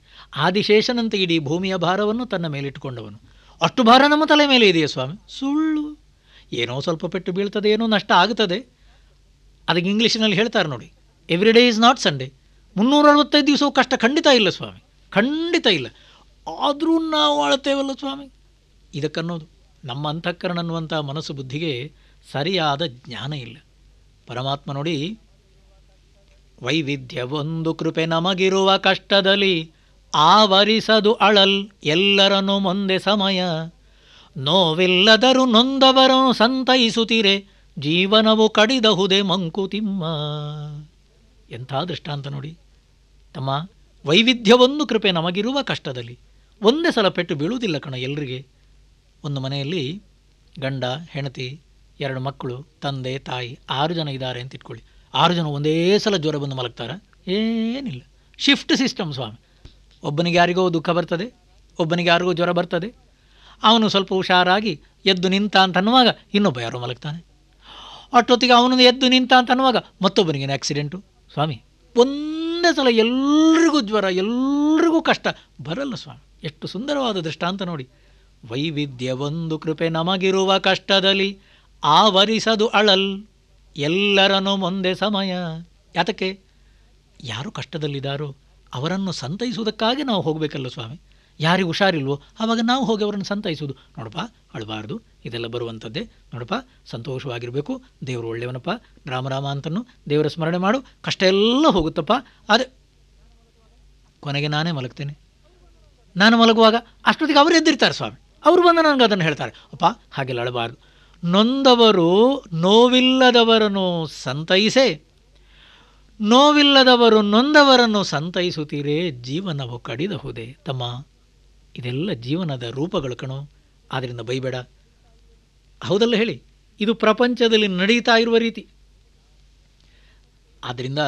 ಆದಿಶೇಷನಂತೆ ಇಡೀ ಭೂಮಿಯ ಭಾರವನ್ನು ತನ್ನ ಮೇಲಿಟ್ಟುಕೊಂಡವನು ಅಷ್ಟು ಭಾರ ನಮ್ಮ ತಲೆ ಮೇಲೆ ಇದೆಯಾ ಸ್ವಾಮಿ ಸುಳ್ಳು ಏನೋ ಸ್ವಲ್ಪ ಪೆಟ್ಟು ಬೀಳ್ತದೆ ಏನೋ ನಷ್ಟ ಆಗುತ್ತದೆ ಅದಕ್ಕೆ ಇಂಗ್ಲೀಷಿನಲ್ಲಿ ಹೇಳ್ತಾರೆ ನೋಡಿ every day is not Sunday ಮುನ್ನೂರ ಅರವತ್ತೈದು ದಿವಸವೂ ಕಷ್ಟ ಖಂಡಿತ ಇಲ್ಲ ಸ್ವಾಮಿ ಖಂಡಿತ ಇಲ್ಲ ಆದರೂ ನಾವು ಆಳ್ತೇವಲ್ಲ ಸ್ವಾಮಿ ಇದಕ್ಕನ್ನೋದು ನಮ್ಮ ಅಂತಃಕರಣ ಅನ್ನುವಂಥ ಮನಸ್ಸು ಬುದ್ಧಿಗೆ ಸರಿಯಾದ ಜ್ಞಾನ ಇಲ್ಲ ಪರಮಾತ್ಮ ನೋಡಿ ವೈವಿಧ್ಯವೊಂದು ಕೃಪೆ ನಮಗಿರುವ ಕಷ್ಟದಲ್ಲಿ ಆವರಿಸದು ಅಳಲ್ ಎಲ್ಲರನ್ನು ಮುಂದೆ ಸಮಯ ನೋವಿಲ್ಲದರೂ ನೊಂದವರು ಸಂತೈಸುತ್ತಿರೆ ಜೀವನವು ಕಡಿದಹುದೆ ಮಂಕುತಿಮ್ಮ ಎಂಥ ದೃಷ್ಟಾಂತ ನೋಡಿ ತಮ್ಮ ವೈವಿಧ್ಯವೊಂದು ಕೃಪೆ ನಮಗಿರುವ ಕಷ್ಟದಲ್ಲಿ ಒಂದೇ ಸಲ ಪೆಟ್ಟು ಬೀಳುವುದಿಲ್ಲ ಕಣ ಎಲ್ರಿಗೆ ಒಂದು ಮನೆಯಲ್ಲಿ ಗಂಡ ಹೆಂಡತಿ ಎರಡು ಮಕ್ಕಳು ತಂದೆ ತಾಯಿ ಆರು ಜನ ಇದ್ದಾರೆ ಅಂತ ಇಟ್ಕೊಳ್ಳಿ ಆರು ಜನ ಒಂದೇ ಸಲ ಜ್ವರ ಬಂದು ಮಲಗ್ತಾರೆ ಏನಿಲ್ಲ ಶಿಫ್ಟ್ ಸಿಸ್ಟಮ್ ಸ್ವಾಮಿ ಒಬ್ಬನಿಗೆ ಯಾರಿಗೋ ದುಃಖ ಬರ್ತದೆ ಒಬ್ಬನಿಗೆ ಯಾರಿಗೋ ಜ್ವರ ಬರ್ತದೆ ಅವನು ಸ್ವಲ್ಪ ಹುಷಾರಾಗಿ ಎದ್ದು ನಿಂತ ಅಂತ ಅನ್ನುವಾಗ ಇನ್ನೊಬ್ಬ ಯಾರೋ ಮಲಗ್ತಾನೆ ಅಷ್ಟೊತ್ತಿಗೆ ಅವನು ಎದ್ದು ನಿಂತ ಅಂತ ಅನ್ನುವಾಗ ಮತ್ತೊಬ್ಬನಿಗೆ ಆ್ಯಕ್ಸಿಡೆಂಟು ಸ್ವಾಮಿ ಒಂದೇ ಸಲ ಎಲ್ರಿಗೂ ಜ್ವರ ಎಲ್ರಿಗೂ ಕಷ್ಟ ಬರಲ್ಲ ಸ್ವಾಮಿ ಎಷ್ಟು ಸುಂದರವಾದ ದೃಷ್ಟಾಂತ ನೋಡಿ ವೈವಿಧ್ಯವೊಂದು ಕೃಪೆ ನಮಗಿರುವ ಕಷ್ಟದಲ್ಲಿ ಆವರಿಸದು ಅಳಲ್ ಎಲ್ಲರನ್ನು ಮುಂದೆ ಸಮಯ ಯಾತಕ್ಕೆ ಯಾರು ಕಷ್ಟದಲ್ಲಿದ್ದಾರೋ ಅವರನ್ನು ಸಂತೈಸುವುದಕ್ಕಾಗಿ ನಾವು ಹೋಗಬೇಕಲ್ಲ ಸ್ವಾಮಿ ಯಾರಿಗೆ ಹುಷಾರಿಲ್ವೋ ಆವಾಗ ನಾವು ಹೋಗಿ ಅವರನ್ನು ಸಂತೈಸೋದು ನೋಡಪ್ಪ ಅಳಬಾರ್ದು ಇದೆಲ್ಲ ಬರುವಂಥದ್ದೇ ನೋಡಪ್ಪ ಸಂತೋಷವಾಗಿರಬೇಕು ದೇವರು ಒಳ್ಳೆಯವನಪ್ಪ ರಾಮರಾಮ ಅಂತನು ದೇವರ ಸ್ಮರಣೆ ಮಾಡು ಕಷ್ಟ ಎಲ್ಲ ಹೋಗುತ್ತಪ್ಪ ಅದೇ ಕೊನೆಗೆ ನಾನೇ ಮಲಗ್ತೇನೆ ನಾನು ಮಲಗುವಾಗ ಅಷ್ಟೊತ್ತಿಗೆ ಅವರು ಎದ್ದಿರ್ತಾರೆ ಸ್ವಾಮಿ ಅವರು ಬಂದು ನನಗೆ ಅದನ್ನು ಹೇಳ್ತಾರೆ ಅಪ್ಪ ಹಾಗೆಲ್ಲ ಅಳಬಾರ್ದು ನೊಂದವರು ನೋವಿಲ್ಲದವರನ್ನು ಸಂತೈಸೆ ನೋವಿಲ್ಲದವರು ನೊಂದವರನ್ನು ಸಂತೈಸುತ್ತೀರೇ ಜೀವನವು ಕಡಿದಹುದೇ ತಮ್ಮ ಇದೆಲ್ಲ ಜೀವನದ ರೂಪಗಳು ಕಣೋ ಆದ್ದರಿಂದ ಬೈಬೇಡ ಹೌದಲ್ಲ ಹೇಳಿ ಇದು ಪ್ರಪಂಚದಲ್ಲಿ ನಡೀತಾ ಇರುವ ರೀತಿ ಆದ್ದರಿಂದ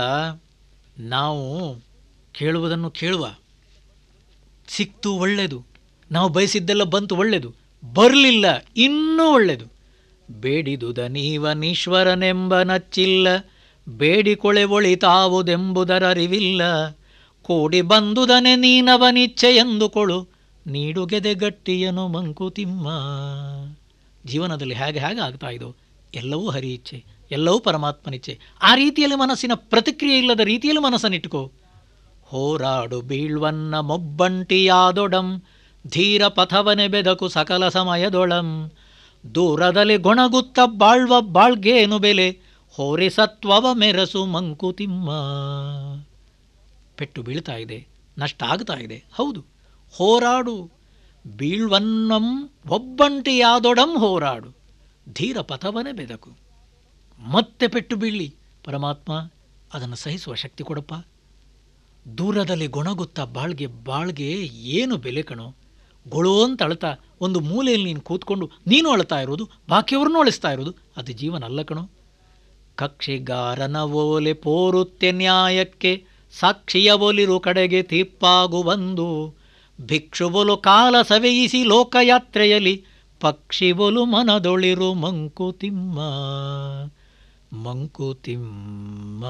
ನಾವು ಕೇಳುವುದನ್ನು ಕೇಳುವ ಸಿಕ್ತು ಒಳ್ಳೆಯದು ನಾವು ಬಯಸಿದ್ದೆಲ್ಲ ಬಂತು ಒಳ್ಳೆಯದು ಬರಲಿಲ್ಲ ಇನ್ನೂ ಒಳ್ಳೆಯದು ಬೇಡಿದುದ ನೀವನೀಶ್ವರನೆಂಬ ನಚ್ಚಿಲ್ಲ ಬೇಡಿಕೊಳೆ ಒಳಿತಾವುದೆಂಬುದರರಿವಿಲ್ಲ ಕೂಡಿ ಬಂದುದನೆ ಎಂದುಕೊಳು ನೀಡುಗೆದೆ ಗಟ್ಟಿಯನು ಮಂಕುತಿಮ್ಮ ಜೀವನದಲ್ಲಿ ಹೇಗೆ ಹೇಗೆ ಆಗ್ತಾ ಇದು ಎಲ್ಲವೂ ಹರಿ ಇಚ್ಛೆ ಎಲ್ಲವೂ ಪರಮಾತ್ಮನಿಚ್ಛೆ ಆ ರೀತಿಯಲ್ಲಿ ಮನಸ್ಸಿನ ಪ್ರತಿಕ್ರಿಯೆ ಇಲ್ಲದ ರೀತಿಯಲ್ಲಿ ಮನಸ್ಸನ್ನಿಟ್ಟುಕೋ ಹೋರಾಡು ಬೀಳ್ವನ್ನ ಮೊಬ್ಬಂಟಿಯಾದೊಡಂ ಧೀರ ಪಥವನೆ ಬೆದಕು ಸಕಲ ಸಮಯದೊಳಂ ದೂರದಲ್ಲಿ ಗೊಣಗುತ್ತ ಬಾಳ್ವ ಬಾಳ್ಗೇನು ಬೆಲೆ ಹೋರಿ ಸತ್ವವ ಮೆರಸು ಮಂಕುತಿಮ್ಮ ಪೆಟ್ಟು ಬೀಳ್ತಾ ಇದೆ ನಷ್ಟ ಆಗ್ತಾ ಇದೆ ಹೌದು ಹೋರಾಡು ಬೀಳ್ವನ್ನಂ ಒಬ್ಬಂಟಿಯಾದೊಡಂ ಹೋರಾಡು ಧೀರ ಪಥವನೇ ಬೆದಕು ಮತ್ತೆ ಪೆಟ್ಟು ಬೀಳಿ ಪರಮಾತ್ಮ ಅದನ್ನು ಸಹಿಸುವ ಶಕ್ತಿ ಕೊಡಪ್ಪ ದೂರದಲ್ಲಿ ಗೊಣಗುತ್ತ ಬಾಳ್ಗೆ ಬಾಳ್ಗೆ ಏನು ಬೆಲೆ ಕಣೋ ಗೊಳೋ ಅಂತ ಅಳ್ತಾ ಒಂದು ಮೂಲೆಯಲ್ಲಿ ನೀನು ಕೂತ್ಕೊಂಡು ನೀನು ಅಳ್ತಾ ಇರೋದು ಬಾಕಿಯವ್ರನ್ನೂ ಅಳಿಸ್ತಾ ಇರೋದು ಅದು ಜೀವನ ಅಲ್ಲ ಕಣು ಕಕ್ಷಿಗಾರನ ಓಲೆ ಪೋರುತ್ತೆ ನ್ಯಾಯಕ್ಕೆ ಸಾಕ್ಷಿಯ ಒಲಿರು ಕಡೆಗೆ ತಿಪ್ಪಾಗು ಬಂದು ಭಿಕ್ಷು ಕಾಲ ಸವೆಯಿಸಿ ಲೋಕಯಾತ್ರೆಯಲ್ಲಿ ಪಕ್ಷಿ ಮನದೊಳಿರು ಮಂಕುತಿಮ್ಮ ಮಂಕುತಿಮ್ಮ